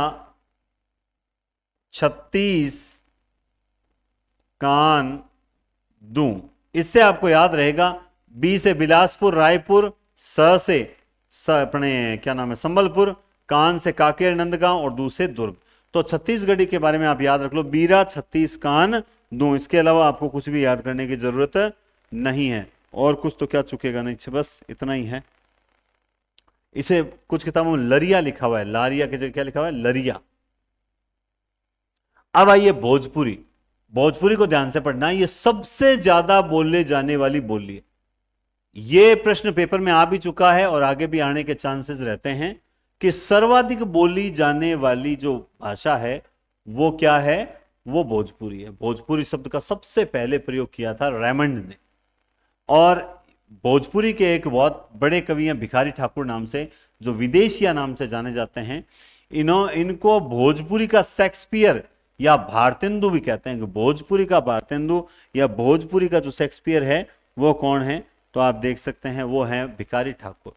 छत्तीस कान दू इससे आपको याद रहेगा बी से बिलासपुर रायपुर स से स अपने क्या नाम है संबलपुर कान से काकेर नंदगांव और दू से दुर्ग तो छत्तीसगढ़ी के बारे में आप याद रख लो बीरा छत्तीस कान दू इसके अलावा आपको कुछ भी याद करने की जरूरत नहीं है और कुछ तो क्या चुकेगा नहीं बस इतना ही है इसे कुछ किताबों में लरिया लिखा हुआ है लारिया के जगह क्या लिखा हुआ है लरिया अब आइए भोजपुरी भोजपुरी को ध्यान से पढ़ना ये सबसे ज्यादा बोले जाने वाली बोली है ये प्रश्न पेपर में आ भी चुका है और आगे भी आने के चांसेस रहते हैं कि सर्वाधिक बोली जाने वाली जो भाषा है वो क्या है वो भोजपुरी है भोजपुरी शब्द का सबसे पहले प्रयोग किया था रेमंड ने और भोजपुरी के एक बहुत बड़े कवि हैं भिखारी ठाकुर नाम से जो विदेशिया नाम से जाने जाते हैं इन्हों इनको भोजपुरी का शेक्सपियर या भारतेंदु भी कहते हैं भोजपुरी का भारतेंदु या भोजपुरी का जो शेक्सपियर है वो कौन है तो आप देख सकते हैं वो है भिखारी ठाकुर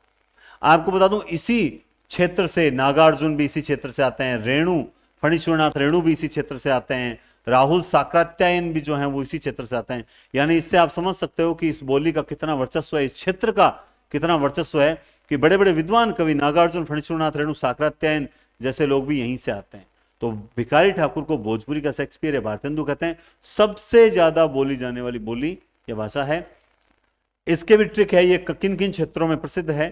आपको बता दूं इसी क्षेत्र से नागार्जुन भी इसी क्षेत्र से आते हैं रेणु फणीश्वरनाथ रेणु भी इसी क्षेत्र से आते हैं राहुल साक्रात्यायन भी जो है वो इसी क्षेत्र से आते हैं यानी इससे आप समझ सकते हो कि इस बोली का कितना वर्चस्व है इस क्षेत्र का कितना वर्चस्व है कि बड़े बड़े विद्वान कवि नागार्जुन फणीश्वरनाथ रेणु साक्रात्यायन जैसे लोग भी यहीं से आते हैं तो भिखारी ठाकुर को भोजपुरी का शेक्सपियर या भारतेंदु कहते हैं सबसे ज्यादा बोली जाने वाली बोली यह भाषा है इसके भी ट्रिक है ये किन किन क्षेत्रों में प्रसिद्ध है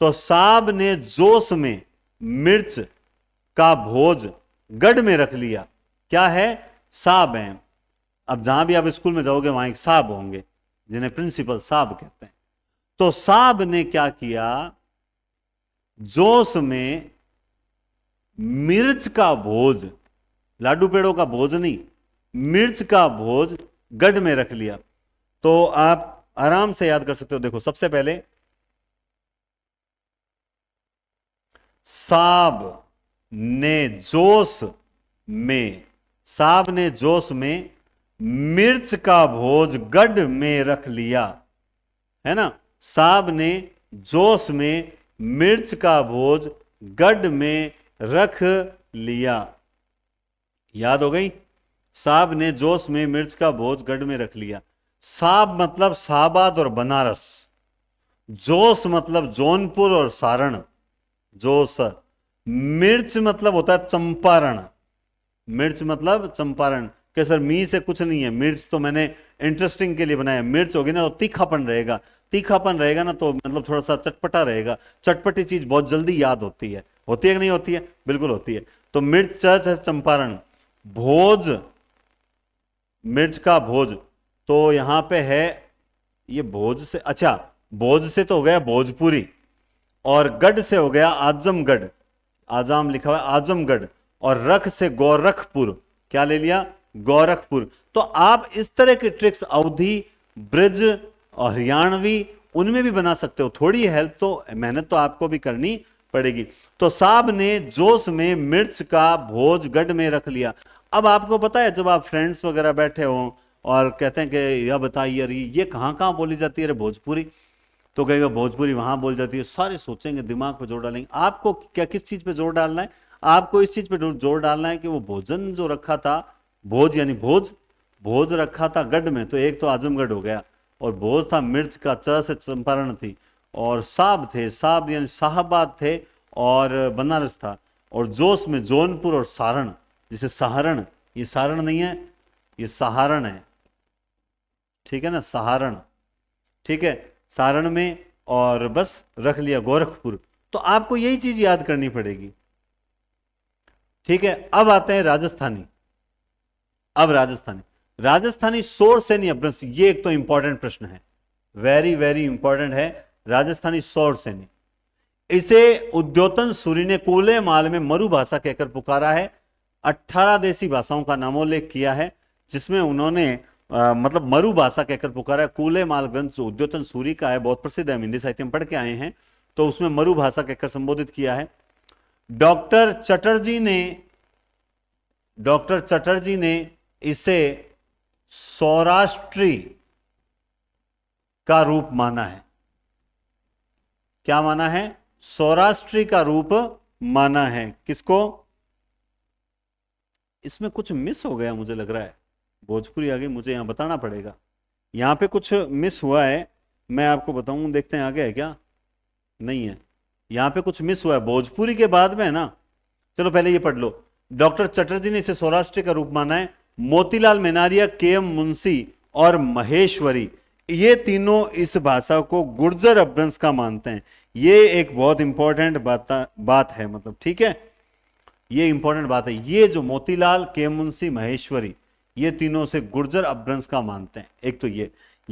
तो साब ने जोश में मिर्च का भोज गढ़ में रख लिया क्या है साहब हैं अब जहां भी आप स्कूल में जाओगे वहां एक साहब होंगे जिन्हें प्रिंसिपल साहब कहते हैं तो साहब ने क्या किया जोश में मिर्च का भोज लाडू पेड़ों का भोज नहीं मिर्च का भोज गढ़ में रख लिया तो आप आराम से याद कर सकते हो देखो सबसे पहले साब ने जोश में साहब ने जोश में मिर्च का भोज गढ़ में रख लिया है ना साहब ने जोश में मिर्च का भोज गढ़ में रख लिया याद हो गई साहब ने जोश में मिर्च का भोज गढ़ में रख लिया साब मतलब साबाद और बनारस जोश मतलब जौनपुर और सारण जोश मिर्च मतलब होता है चंपारण मिर्च मतलब चंपारण कि सर मी से कुछ नहीं है मिर्च तो मैंने इंटरेस्टिंग के लिए बनाया मिर्च होगी ना तो तीखापन रहेगा तीखापन रहेगा ना तो मतलब थोड़ा सा चटपटा रहेगा चटपटी चीज बहुत जल्दी याद होती है होती है कि नहीं होती है बिल्कुल होती है तो मिर्च चर्च है चंपारण भोज मिर्च का भोज तो यहां पे है ये भोज से अच्छा भोज से तो हो गया भोजपुरी और गढ़ से हो गया आजमगढ़ आजाम लिखा हुआ आजमगढ़ और रख से गोरखपुर क्या ले लिया गोरखपुर तो आप इस तरह के ट्रिक्स अवधि ब्रज और हरियाणवी उनमें भी बना सकते हो थोड़ी हेल्प तो मेहनत तो आपको भी करनी पड़ेगी तो साहब ने जोश में मिर्च का भोज गढ़ में रख लिया अब आपको पता है जब आप फ्रेंड्स वगैरह बैठे हो और कहते हैं कि यह बताइए अरे ये कहाँ कहाँ बोली जाती है अरे भोजपुरी तो कहेगा भोजपुरी वहां बोल जाती है सारे सोचेंगे दिमाग पे जोर डालेंगे आपको क्या किस चीज पे जोर डालना है आपको इस चीज पे जोर डालना है कि वो भोजन जो रखा था भोज यानी भोज भोज रखा था गढ़ में तो एक तो आजमगढ़ हो गया और भोज था मिर्च का च से चंपारण थी और साहब थे साहब यानी शाहबाद थे और बनारस था और जोश में जौनपुर और सारण जिसे सहारण ये सारण नहीं है ये सहारण है ठीक है ना सहारण ठीक है सारण में और बस रख लिया गोरखपुर तो आपको यही चीज याद करनी पड़ेगी ठीक है अब आते हैं राजस्थानी अब राजस्थानी राजस्थानी सोर्स एनी अभ्रंश ये एक तो इंपॉर्टेंट प्रश्न है वेरी वेरी इंपॉर्टेंट है राजस्थानी सोर्स एनी इसे उद्योतन सूरी ने कोले माल में मरु भाषा कहकर पुकारा है अट्ठारह देसी भाषाओं का नामोल्लेख किया है जिसमें उन्होंने आ, मतलब मरु भाषा कहकर पुकारा है कूले माल ग्रंथ जो उद्योतन सूरी का है बहुत प्रसिद्ध है हिंदी साहित्य में पढ़ के आए हैं तो उसमें मरु भाषा कहकर संबोधित किया है डॉक्टर चटर्जी ने डॉक्टर चटर्जी ने इसे सौराष्ट्री का रूप माना है क्या माना है सौराष्ट्री का रूप माना है किसको इसमें कुछ मिस हो गया मुझे लग रहा है भोजपुरी आगे मुझे यहां बताना पड़ेगा यहां पे कुछ मिस हुआ है मैं आपको बताऊं देखते हैं आगे है क्या नहीं है यहां पे कुछ मिस हुआ है भोजपुरी के बाद में है ना चलो पहले ये पढ़ लो डॉक्टर चटर्जी ने इसे सौराष्ट्र का रूप माना है मोतीलाल मेनारिया के एम मुंशी और महेश्वरी ये तीनों इस भाषा को गुर्जर अभ्रंश का मानते हैं ये एक बहुत इंपॉर्टेंट बात बात है मतलब ठीक है ये इंपॉर्टेंट बात है ये जो मोतीलाल के मुंशी महेश्वरी ये तीनों से गुर्जर अभ्रंश का मानते हैं एक तो ये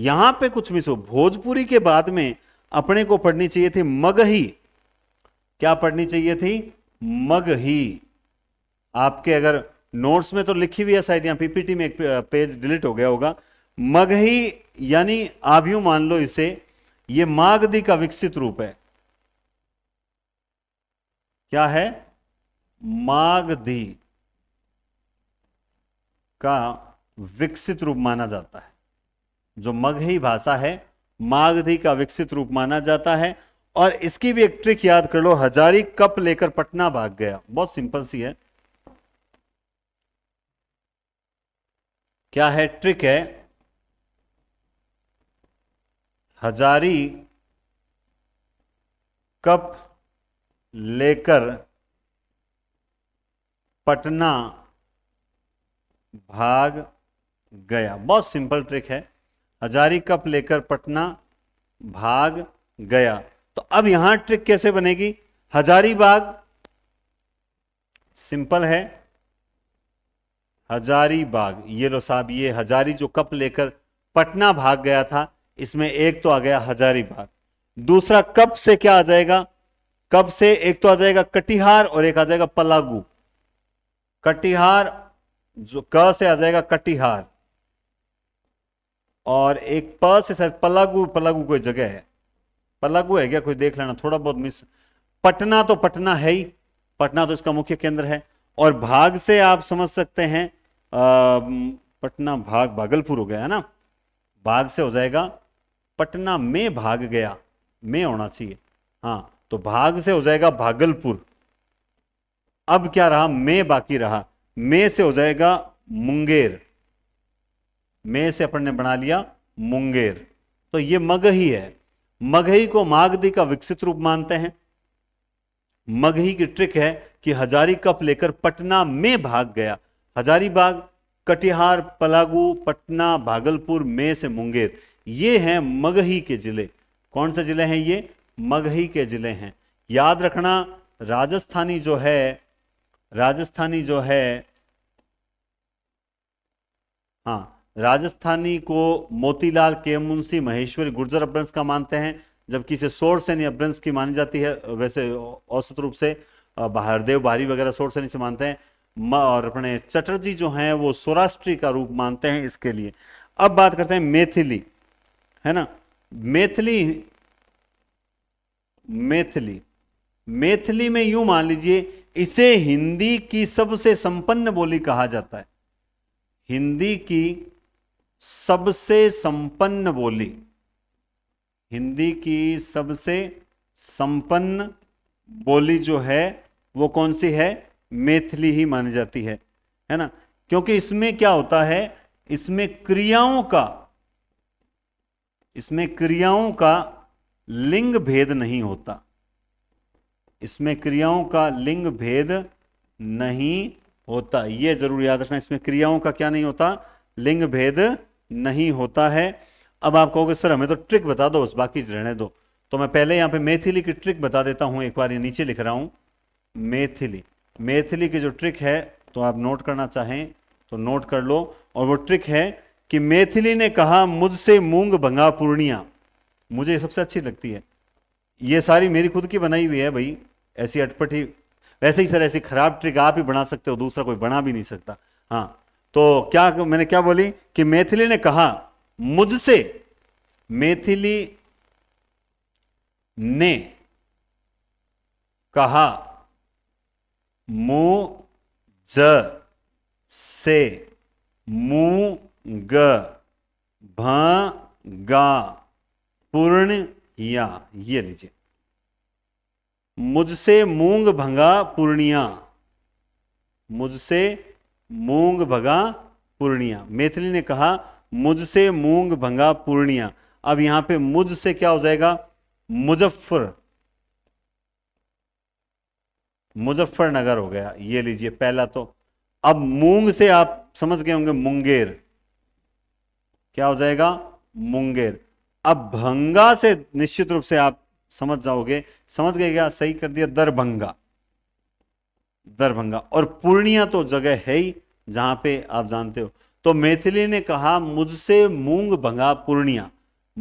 यहां पे कुछ मिस हो भोजपुरी के बाद में अपने को पढ़नी चाहिए थी मगही क्या पढ़नी चाहिए थी मगही आपके अगर नोट्स में तो लिखी हुई है शायद यहां पीपीटी में एक पेज डिलीट हो गया होगा मगही यानी आप यू मान लो इसे ये मागधी का विकसित रूप है क्या है मागधी का विकसित रूप माना जाता है जो मगही भाषा है मागधी का विकसित रूप माना जाता है और इसकी भी एक ट्रिक याद कर लो हजारी कप लेकर पटना भाग गया बहुत सिंपल सी है क्या है ट्रिक है हजारी कप लेकर पटना भाग गया बहुत सिंपल ट्रिक है हजारी कप लेकर पटना भाग गया तो अब यहां ट्रिक कैसे बनेगी हजारीबाग सिंपल है हजारीबाग ये लो साहब ये हजारी जो कप लेकर पटना भाग गया था इसमें एक तो आ गया हजारीबाग दूसरा कप से क्या आ जाएगा कप से एक तो आ जाएगा कटिहार और एक आ जाएगा पलागू कटिहार जो क से आ जाएगा कटिहार और एक प से शायद पलागू पलागू कोई जगह है पर लागू है क्या कुछ देख लेना थोड़ा बहुत मिस पटना तो पटना है ही पटना तो इसका मुख्य केंद्र है और भाग से आप समझ सकते हैं पटना भाग भागलपुर हो गया ना भाग से हो जाएगा पटना में भाग गया में होना चाहिए हाँ तो भाग से हो जाएगा भागलपुर अब क्या रहा में बाकी रहा में से हो जाएगा मुंगेर में से अपन ने बना लिया मुंगेर तो ये मग ही है मगही को मागधी का विकसित रूप मानते हैं मगही की ट्रिक है कि हजारी कप लेकर पटना में भाग गया हजारी बाग कटिहार पलागू पटना भागलपुर में से मुंगेर ये हैं मगही के जिले कौन से जिले हैं ये मगही के जिले हैं याद रखना राजस्थानी जो है राजस्थानी जो है हाँ राजस्थानी को मोतीलाल के मुंशी महेश्वरी गुर्जर अपभ्रंश का मानते हैं जबकि इसे सोर सैनी अपभ्रंश की मानी जाती है वैसे औसत रूप से हरदेव भारी वगैरह सोर सैनी से मानते हैं और अपने चटर्जी जो हैं वो सौराष्ट्री का रूप मानते हैं इसके लिए अब बात करते हैं मैथिली है ना मैथिली मैथिली मैथिली में यूं मान लीजिए इसे हिंदी की सबसे संपन्न बोली कहा जाता है हिंदी की सबसे संपन्न बोली हिंदी की सबसे संपन्न बोली जो है वो कौन सी है मैथिली ही मानी जाती है है ना क्योंकि इसमें क्या होता है इसमें क्रियाओं का इसमें क्रियाओं का लिंग भेद नहीं होता इसमें क्रियाओं का लिंग भेद नहीं होता यह जरूर याद रखना इसमें क्रियाओं का क्या नहीं होता लिंग भेद नहीं होता है अब आप कहोगे सर हमें तो ट्रिक बता दो उस बाकी रहने दो तो मैं पहले यहां पे मैथिली की ट्रिक बता देता हूं एक बार ये नीचे लिख रहा हूं मैथिली मैथिली की जो ट्रिक है तो आप नोट करना चाहें तो नोट कर लो और वो ट्रिक है कि मैथिली ने कहा मुझसे मूंग भंगा पूर्णिया मुझे सबसे अच्छी लगती है ये सारी मेरी खुद की बनाई हुई है भाई ऐसी अटपटी वैसे ही सर ऐसी खराब ट्रिक आप ही बना सकते हो दूसरा कोई बना भी नहीं सकता हाँ तो क्या मैंने क्या बोली कि मैथिली ने कहा मुझसे मैथिली ने कहा मुज से मूग भगा पूर्ण या ये लीजिए मुझसे मूंग भंगा पूर्णिया मुझसे मूंग भगा पूर्णिया मेथिली ने कहा मुझसे मूंग भंगा पूर्णिया अब यहां पे मुझ से क्या हो जाएगा मुजफ्फर मुजफ्फरनगर हो गया ये लीजिए पहला तो अब मूंग से आप समझ गए होंगे मुंगेर क्या हो जाएगा मुंगेर अब भंगा से निश्चित रूप से आप समझ जाओगे समझ गए क्या सही कर दिया दरभंगा दरभंगा और पूर्णिया तो जगह है ही जहां पे आप जानते हो तो मैथिली ने कहा मुझसे मूंग भंगा पूर्णिया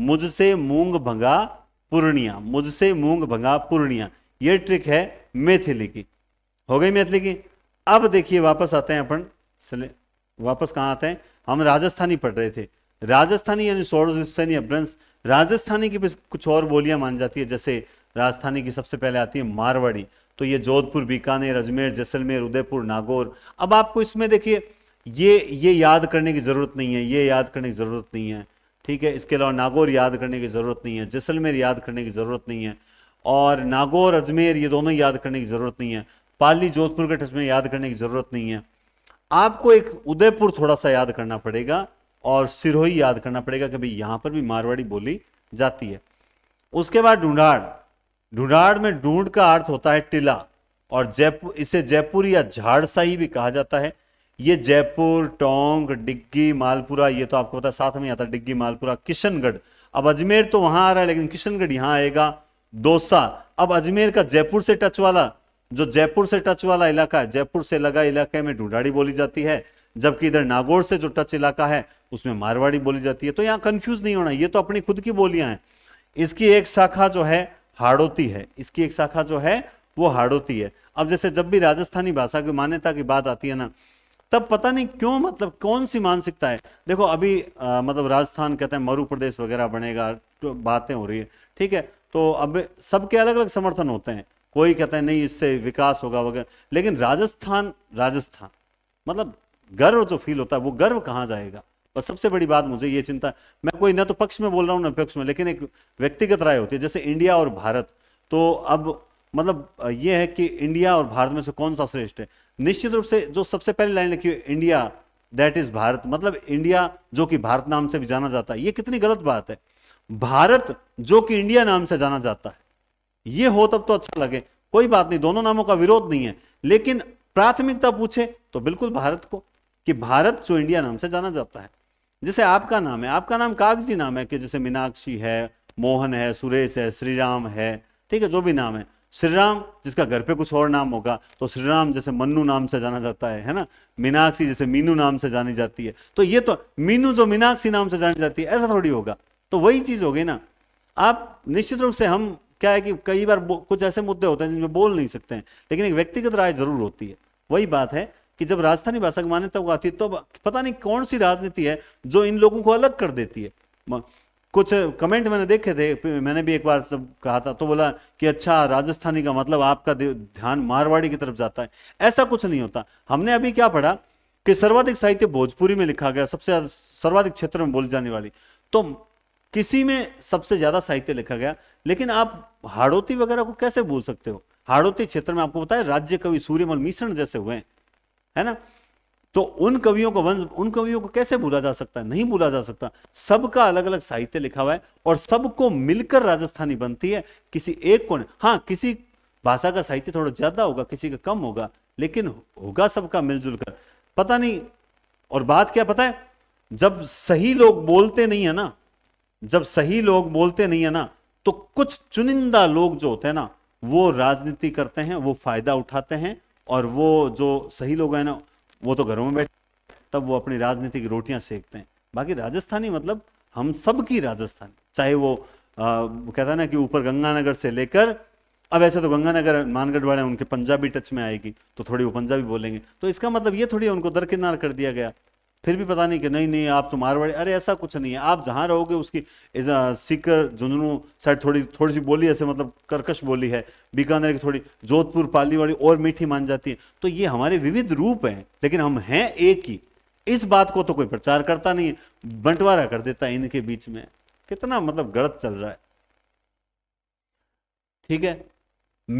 मुझसे मूंग भंगा पूर्णिया मुझसे मूंग भंगा पूर्णिया ये ट्रिक है मैथिली की हो गई मैथिली की अब देखिए वापस आते हैं अपन वापस कहाँ आते हैं हम राजस्थानी पढ़ रहे थे राजस्थानी यानी सौरसेनी अभ्रंश राजस्थानी की कुछ और बोलियां मान जाती है जैसे राजस्थानी की सबसे पहले आती है मारवाड़ी तो ये जोधपुर बीकानेर अजमेर जैसलमेर उदयपुर नागौर अब आपको इसमें देखिए ये ये याद करने की ज़रूरत नहीं है ये याद करने की ज़रूरत नहीं है ठीक है इसके अलावा नागौर याद करने की ज़रूरत नहीं है जैसलमेर याद करने की ज़रूरत नहीं है और नागौर अजमेर ये दोनों याद करने की ज़रूरत नहीं है पाली जोधपुर के टस्में याद करने की ज़रूरत नहीं है आपको एक उदयपुर थोड़ा सा याद करना पड़ेगा और सिरोही याद करना पड़ेगा कि भाई यहाँ पर भी मारवाड़ी बोली जाती है उसके बाद ढूंढाड़ ढूंढाड़ में ढूंढ का अर्थ होता है टिला और जयपुर इसे जयपुर या झाड़साई भी कहा जाता है ये जयपुर टोंक डिग्गी मालपुरा ये तो आपको पता है साथ में आता है डिग्गी मालपुरा किशनगढ़ अब अजमेर तो वहां आ रहा है लेकिन किशनगढ़ यहां आएगा दोसा अब अजमेर का जयपुर से टच वाला जो जयपुर से टच वाला इलाका है जयपुर से लगा इलाके में ढूंढाड़ी बोली जाती है जबकि इधर नागौर से जो टच इलाका है उसमें मारवाड़ी बोली जाती है तो यहाँ कंफ्यूज नहीं होना ये तो अपनी खुद की बोलियां हैं इसकी एक शाखा जो है हाड़ोती है इसकी एक शाखा जो है वो हाड़ोती है अब जैसे जब भी राजस्थानी भाषा की मान्यता की बात आती है ना तब पता नहीं क्यों मतलब कौन सी मानसिकता है देखो अभी आ, मतलब राजस्थान कहते हैं मरु प्रदेश वगैरह बनेगा तो बातें हो रही है ठीक है तो अब सबके अलग अलग समर्थन होते हैं कोई कहता है नहीं इससे विकास होगा वगैरह लेकिन राजस्थान राजस्थान मतलब गर्व जो फील होता है वो गर्व कहाँ जाएगा और सबसे बड़ी बात मुझे ये चिंता मैं कोई ना तो पक्ष में बोल रहा हूँ न पक्ष में लेकिन एक व्यक्तिगत राय होती है जैसे इंडिया और भारत तो अब मतलब ये है कि इंडिया और भारत में से कौन सा श्रेष्ठ है निश्चित रूप से जो सबसे पहली लाइन लिखी है इंडिया दैट इज भारत मतलब इंडिया जो कि भारत नाम से भी जाना जाता है ये कितनी गलत बात है भारत जो कि इंडिया नाम से जाना जाता है ये हो तब तो अच्छा लगे कोई बात नहीं दोनों नामों का विरोध नहीं है लेकिन प्राथमिकता पूछे तो बिल्कुल भारत को कि भारत जो इंडिया नाम से जाना जाता है जैसे आपका नाम है आपका नाम कागजी नाम है कि जैसे मीनाक्षी है मोहन है सुरेश है श्रीराम है ठीक है जो भी नाम है श्रीराम जिसका घर पे कुछ और नाम होगा तो श्रीराम जैसे मन्नू नाम से जाना जाता है है ना मीनाक्षी जैसे मीनू नाम से जानी जाती है तो ये तो मीनू जो मीनाक्षी नाम से जानी जाती है ऐसा थोड़ी होगा तो वही चीज होगी ना आप निश्चित रूप से हम क्या है कि कई बार कुछ ऐसे मुद्दे होते हैं जिनमें बोल नहीं सकते हैं लेकिन एक व्यक्तिगत राय जरूर होती है वही बात है कि जब राजस्थानी भाषा की मान्यता को आती है तो पता नहीं कौन सी राजनीति है जो इन लोगों को अलग कर देती है कुछ कमेंट मैंने देखे थे मैंने भी एक बार सब कहा था तो बोला कि अच्छा राजस्थानी का मतलब आपका ध्यान मारवाड़ी की तरफ जाता है ऐसा कुछ नहीं होता हमने अभी क्या पढ़ा कि सर्वाधिक साहित्य भोजपुरी में लिखा गया सबसे सर्वाधिक क्षेत्र में बोली जाने वाली तो किसी में सबसे ज्यादा साहित्य लिखा गया लेकिन आप हाड़ोती वगैरह को कैसे बोल सकते हो हाड़ोती क्षेत्र में आपको बताया राज्य कवि सूर्यमल मिश्रण जैसे हुए हैं है ना तो उन कवियों को वंश उन कवियों को कैसे भूला जा सकता है नहीं भूला जा सकता सबका अलग अलग साहित्य लिखा हुआ है और सबको मिलकर राजस्थानी बनती है किसी एक को हाँ किसी भाषा का साहित्य थोड़ा ज्यादा होगा किसी का कम होगा लेकिन होगा सबका मिलजुल कर पता नहीं और बात क्या पता है जब सही लोग बोलते नहीं है ना जब सही लोग बोलते नहीं है ना तो कुछ चुनिंदा लोग जो होते हैं ना वो राजनीति करते हैं वो फायदा उठाते हैं और वो जो सही लोग हैं ना वो तो घरों में बैठे तब वो अपनी राजनीतिक रोटियां सेकते हैं बाकी राजस्थानी मतलब हम सब की राजस्थानी चाहे वो आ, कहता है ना कि ऊपर गंगानगर से लेकर अब ऐसे तो गंगानगर मानगढ़ वाले उनके पंजाबी टच में आएगी तो थोड़ी वो पंजाबी बोलेंगे तो इसका मतलब ये थोड़ी उनको दरकिनार कर दिया गया फिर भी पता नहीं कि नहीं नहीं आप तो मारवाड़ी अरे ऐसा कुछ नहीं है आप जहाँ रहोगे उसकी सीकर झुंझुनू साइड थोड़ी थोड़ी सी बोली ऐसे मतलब कर्कश बोली है बीकानेर की थोड़ी जोधपुर पाली वाली और मीठी मान जाती है तो ये हमारे विविध रूप हैं लेकिन हम हैं एक ही इस बात को तो कोई प्रचार करता नहीं है बंटवारा कर देता है इनके बीच में कितना मतलब गलत चल रहा है ठीक है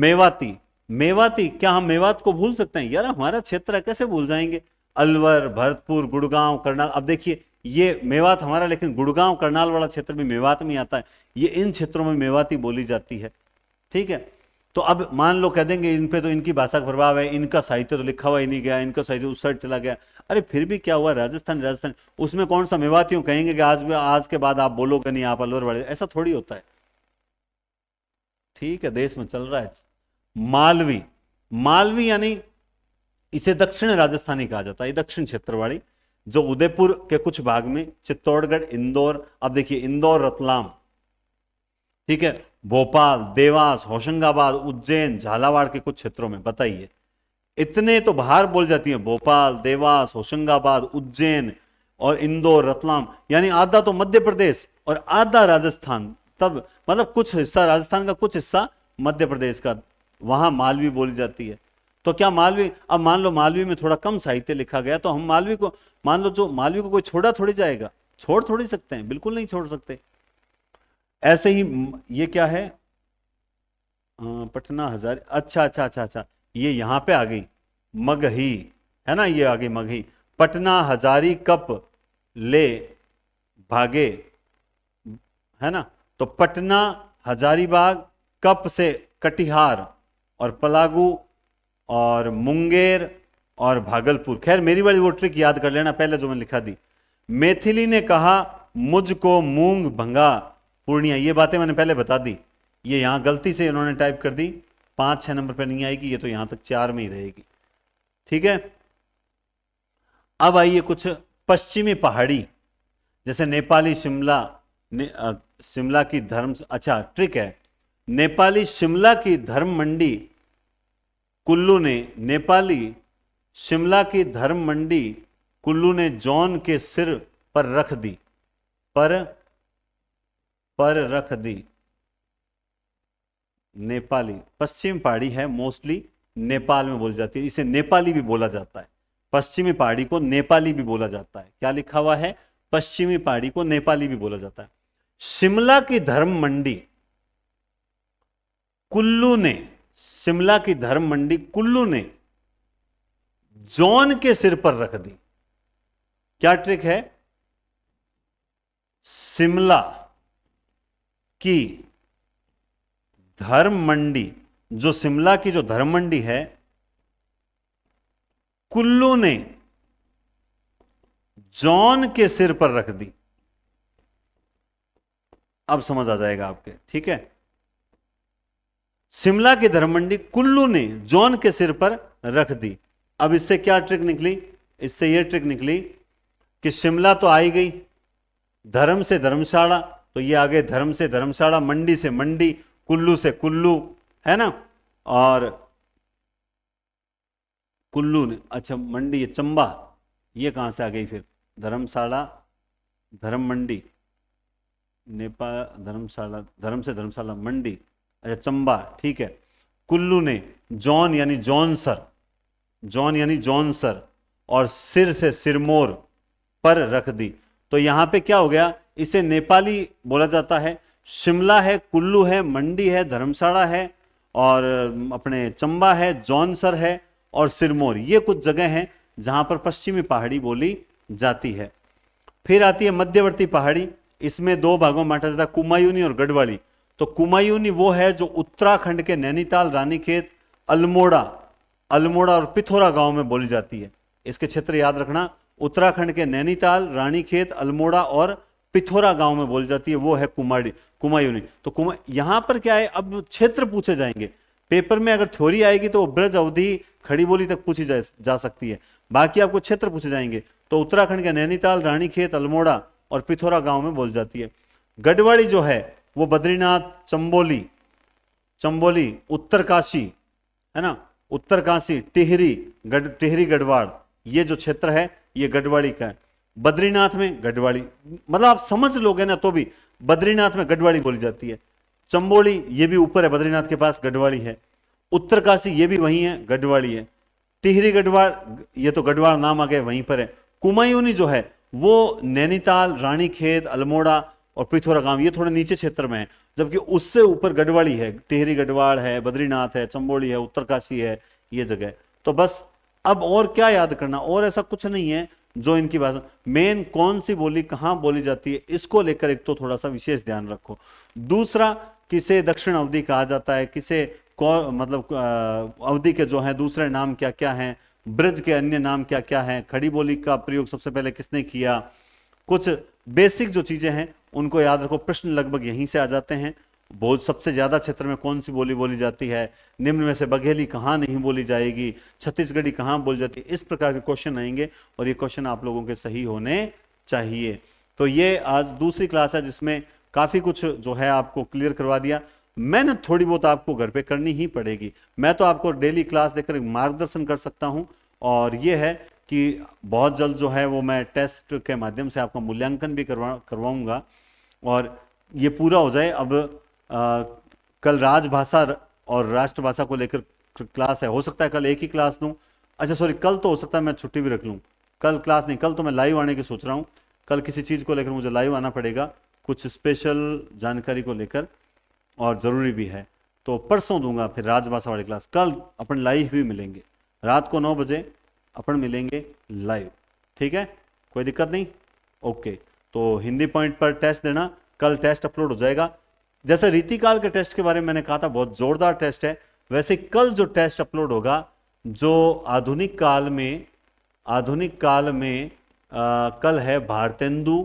मेवाती मेवाती क्या हम मेवात को भूल सकते हैं यार हमारा क्षेत्र कैसे भूल जाएंगे अलवर भरतपुर गुड़गांव करनाल अब देखिए ये मेवात हमारा लेकिन गुड़गांव करनाल वाला क्षेत्र भी मेवात में आता है ये इन क्षेत्रों में मेवाती बोली जाती है ठीक है तो अब मान लो कह देंगे इन पे तो इनकी भाषा का प्रभाव है इनका साहित्य तो लिखा हुआ ही नहीं गया इनका साहित्य उस साइड चला गया अरे फिर भी क्या हुआ राजस्थान राजस्थान उसमें कौन सा मेवातियों कहेंगे कि आज आज के बाद आप बोलोगे नहीं आप अलवर वाले ऐसा थोड़ी होता है ठीक है देश में चल रहा है मालवी मालवी यानी इसे दक्षिण राजस्थानी कहा जाता है दक्षिण क्षेत्रवाड़ी जो उदयपुर के कुछ भाग में चित्तौड़गढ़ इंदौर अब देखिए इंदौर रतलाम ठीक है भोपाल देवास होशंगाबाद उज्जैन झालावाड़ के कुछ क्षेत्रों में बताइए इतने तो बाहर बोल जाती है भोपाल देवास होशंगाबाद उज्जैन और इंदौर रतलाम यानी आधा तो मध्य प्रदेश और आधा राजस्थान तब मतलब कुछ हिस्सा राजस्थान का कुछ हिस्सा मध्य प्रदेश का वहां मालवी बोली जाती है तो क्या मालवी अब मान लो मालवी में थोड़ा कम साहित्य लिखा गया तो हम मालवी को मान लो जो मालवी को कोई छोड़ा थोड़ी जाएगा छोड़ थोड़ी सकते हैं बिल्कुल नहीं छोड़ सकते ऐसे ही ये क्या है पटना हजार अच्छा अच्छा अच्छा अच्छा ये यहां पे आ गई मगही है ना ये आ गई मगही पटना हजारी कप ले भागे है ना तो पटना हजारीबाग कप से कटिहार और पलागू और मुंगेर और भागलपुर खैर मेरी वाली वो ट्रिक याद कर लेना पहले जो मैंने लिखा दी मेथिली ने कहा मुझको मूंग भंगा पूर्णिया ये बातें मैंने पहले बता दी ये यहां गलती से इन्होंने टाइप कर दी पांच छह नंबर पर नहीं आएगी ये तो यहां तक चार में ही रहेगी ठीक है अब आइए कुछ पश्चिमी पहाड़ी जैसे नेपाली शिमला ने, शिमला की धर्म अच्छा ट्रिक है नेपाली शिमला की धर्म मंडी कुल्लू ने नेपाली शिमला की धर्म मंडी कुल्लू ने जॉन के सिर पर रख दी पर पर रख दी नेपाली पश्चिम पहाड़ी है मोस्टली नेपाल में बोली जाती है इसे नेपाली भी बोला जाता है पश्चिमी पहाड़ी को नेपाली भी बोला जाता है क्या लिखा हुआ है पश्चिमी पहाड़ी को नेपाली भी बोला जाता है शिमला की धर्म मंडी कुल्लू ने शिमला की धर्म मंडी कुल्लू ने जॉन के सिर पर रख दी क्या ट्रिक है शिमला की धर्म मंडी जो शिमला की जो धर्म मंडी है कुल्लू ने जॉन के सिर पर रख दी अब समझ आ जाएगा आपके ठीक है शिमला की धर्मंडी कुल्लू ने जॉन के सिर पर रख दी अब इससे क्या ट्रिक निकली इससे यह ट्रिक निकली कि शिमला तो आई गई धर्म से धर्मशाला तो ये आ गए धर्म से धर्मशाला मंडी से मंडी कुल्लू से कुल्लू है ना और कुल्लू ने अच्छा मंडी ये चंबा ये कहां से आ गई फिर धर्मशाला धर्म मंडी नेपाल धर्मशाला धर्म से धर्मशाला मंडी अच्छा चंबा ठीक है कुल्लू ने जॉन यानी जॉन सर जॉन यानी जॉन सर और सिर से सिरमोर पर रख दी तो यहां पे क्या हो गया इसे नेपाली बोला जाता है शिमला है कुल्लू है मंडी है धर्मशाला है और अपने चंबा है जौनसर है और सिरमोर ये कुछ जगह हैं जहां पर पश्चिमी पहाड़ी बोली जाती है फिर आती है मध्यवर्ती पहाड़ी इसमें दो भागों में बांटा जाता है कुमायूनी और गढ़वाली तो कुमायूनी वो है जो उत्तराखंड के नैनीताल रानीखेत अल्मोड़ा अल्मोड़ा और पिथौरा गांव में बोली जाती है इसके क्षेत्र याद रखना उत्तराखंड के नैनीताल रानीखेत अल्मोड़ा और पिथौरा गांव में बोली जाती है वो है कुमारी कुमायूनी तो कुमा यहां पर क्या है अब क्षेत्र पूछे जाएंगे पेपर में अगर थ्योरी आएगी तो ब्रज अवधि खड़ी बोली तक पूछी जा, जा सकती है बाकी आपको क्षेत्र पूछे जाएंगे तो उत्तराखंड के नैनीताल रानीखेत अल्मोड़ा और पिथौरा गांव में बोल जाती है गढ़वाड़ी जो है वो बद्रीनाथ चंबोली चंबोली उत्तरकाशी है ना उत्तर काशी टिहरी गढ़ टिहरी गढ़वाड़ ये जो क्षेत्र है ये गढ़वाड़ी का है बद्रीनाथ में गढ़वाड़ी मतलब आप समझ लोगे ना तो भी बद्रीनाथ में गढ़वाड़ी बोली जाती है चंबोली ये भी ऊपर है बद्रीनाथ के पास गढ़वाड़ी है उत्तर काशी ये भी वहीं है गढ़वाड़ी है टिहरी गढ़वाड़ ये तो गढ़वाड़ नाम आ गया वहीं पर है कुमायूनी जो है वो नैनीताल रानीखेत अल्मोड़ा और गांव ये थोड़े नीचे क्षेत्र में है जबकि उससे ऊपर गढ़वाली है टिहरी गढ़वाल है बद्रीनाथ है चंबोली है उत्तरकाशी है ये जगह तो बस अब और क्या याद करना और ऐसा कुछ नहीं है जो इनकी भाषा मेन कौन सी बोली कहाँ बोली जाती है इसको लेकर एक तो थोड़ा सा विशेष ध्यान रखो दूसरा किसे दक्षिण अवधि कहा जाता है किसे कौ मतलब अवधि के जो है दूसरे नाम क्या क्या हैं ब्रज के अन्य नाम क्या क्या हैं खड़ी बोली का प्रयोग सबसे पहले किसने किया कुछ बेसिक जो चीजें हैं उनको याद रखो प्रश्न लगभग यहीं से आ जाते हैं बोझ सबसे ज़्यादा क्षेत्र में कौन सी बोली बोली जाती है निम्न में से बघेली कहाँ नहीं बोली जाएगी छत्तीसगढ़ी कहाँ बोली जाती है इस प्रकार के क्वेश्चन आएंगे और ये क्वेश्चन आप लोगों के सही होने चाहिए तो ये आज दूसरी क्लास है जिसमें काफ़ी कुछ जो है आपको क्लियर करवा दिया मेहनत थोड़ी बहुत आपको घर पे करनी ही पड़ेगी मैं तो आपको डेली क्लास देकर मार्गदर्शन कर सकता हूँ और ये है कि बहुत जल्द जो है वो मैं टेस्ट के माध्यम से आपका मूल्यांकन भी करवा करवाऊंगा और ये पूरा हो जाए अब आ, कल राजभाषा और राष्ट्रभाषा को लेकर क्लास है हो सकता है कल एक ही क्लास दूँ अच्छा सॉरी कल तो हो सकता है मैं छुट्टी भी रख लूँ कल क्लास नहीं कल तो मैं लाइव आने की सोच रहा हूँ कल किसी चीज़ को लेकर मुझे लाइव आना पड़ेगा कुछ स्पेशल जानकारी को लेकर और ज़रूरी भी है तो परसों दूंगा फिर राजभाषा वाली क्लास कल अपन लाइव भी मिलेंगे रात को नौ बजे अपन मिलेंगे लाइव ठीक है कोई दिक्कत नहीं ओके तो हिंदी पॉइंट पर टेस्ट देना कल टेस्ट अपलोड हो जाएगा जैसे रीतिकाल के टेस्ट के बारे में मैंने कहा था बहुत जोरदार टेस्ट है वैसे कल जो टेस्ट अपलोड होगा जो आधुनिक काल में आधुनिक काल में आ, कल है भारतेंदु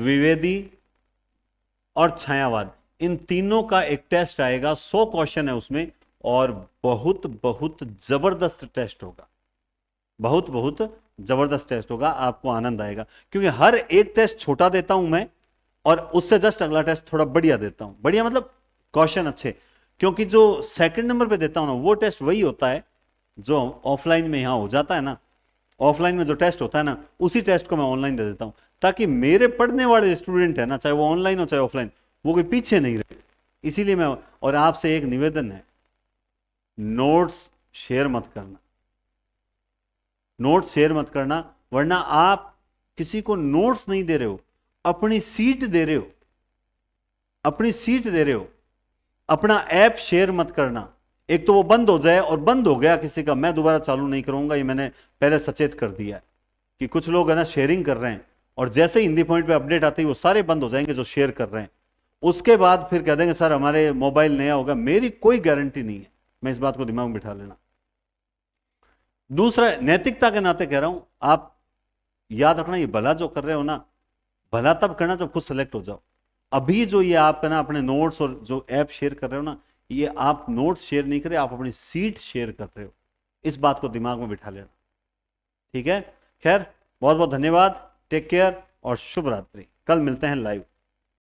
द्विवेदी और छायावाद इन तीनों का एक टेस्ट आएगा सौ क्वेश्चन है उसमें और बहुत बहुत जबरदस्त टेस्ट होगा बहुत बहुत जबरदस्त टेस्ट होगा आपको आनंद आएगा क्योंकि हर एक टेस्ट छोटा देता हूं मैं और उससे जस्ट अगला टेस्ट थोड़ा बढ़िया देता हूं बढ़िया मतलब क्वेश्चन अच्छे क्योंकि जो सेकंड नंबर पे देता हूं ना वो टेस्ट वही होता है जो ऑफलाइन में यहां हो जाता है ना ऑफलाइन में जो टेस्ट होता है ना उसी टेस्ट को मैं ऑनलाइन दे देता हूं ताकि मेरे पढ़ने वाले स्टूडेंट है ना चाहे वो ऑनलाइन हो चाहे ऑफलाइन वो कोई पीछे नहीं रहे इसीलिए मैं और आपसे एक निवेदन है नोट्स शेयर मत करना नोट शेयर मत करना वरना आप किसी को नोट्स नहीं दे रहे हो अपनी सीट दे रहे हो अपनी सीट दे रहे हो अपना ऐप शेयर मत करना एक तो वो बंद हो जाए और बंद हो गया किसी का मैं दोबारा चालू नहीं करूंगा ये मैंने पहले सचेत कर दिया है कि कुछ लोग है ना शेयरिंग कर रहे हैं और जैसे हिंदी पॉइंट पे अपडेट आती है वो सारे बंद हो जाएंगे जो शेयर कर रहे हैं उसके बाद फिर कह देंगे सर हमारे मोबाइल नया होगा मेरी कोई गारंटी नहीं है मैं इस बात को दिमाग में बिठा लेना दूसरा नैतिकता के नाते कह रहा हूं आप याद रखना ये भला जो कर रहे हो ना भला तब करना जब खुद सेलेक्ट हो जाओ अभी जो ये आप ना अपने नोट्स और जो ऐप शेयर कर रहे हो ना ये आप नोट्स शेयर नहीं करे आप अपनी सीट शेयर कर रहे हो इस बात को दिमाग में बिठा लेना ठीक है खैर बहुत बहुत धन्यवाद टेक केयर और शुभ रात्रि कल मिलते हैं लाइव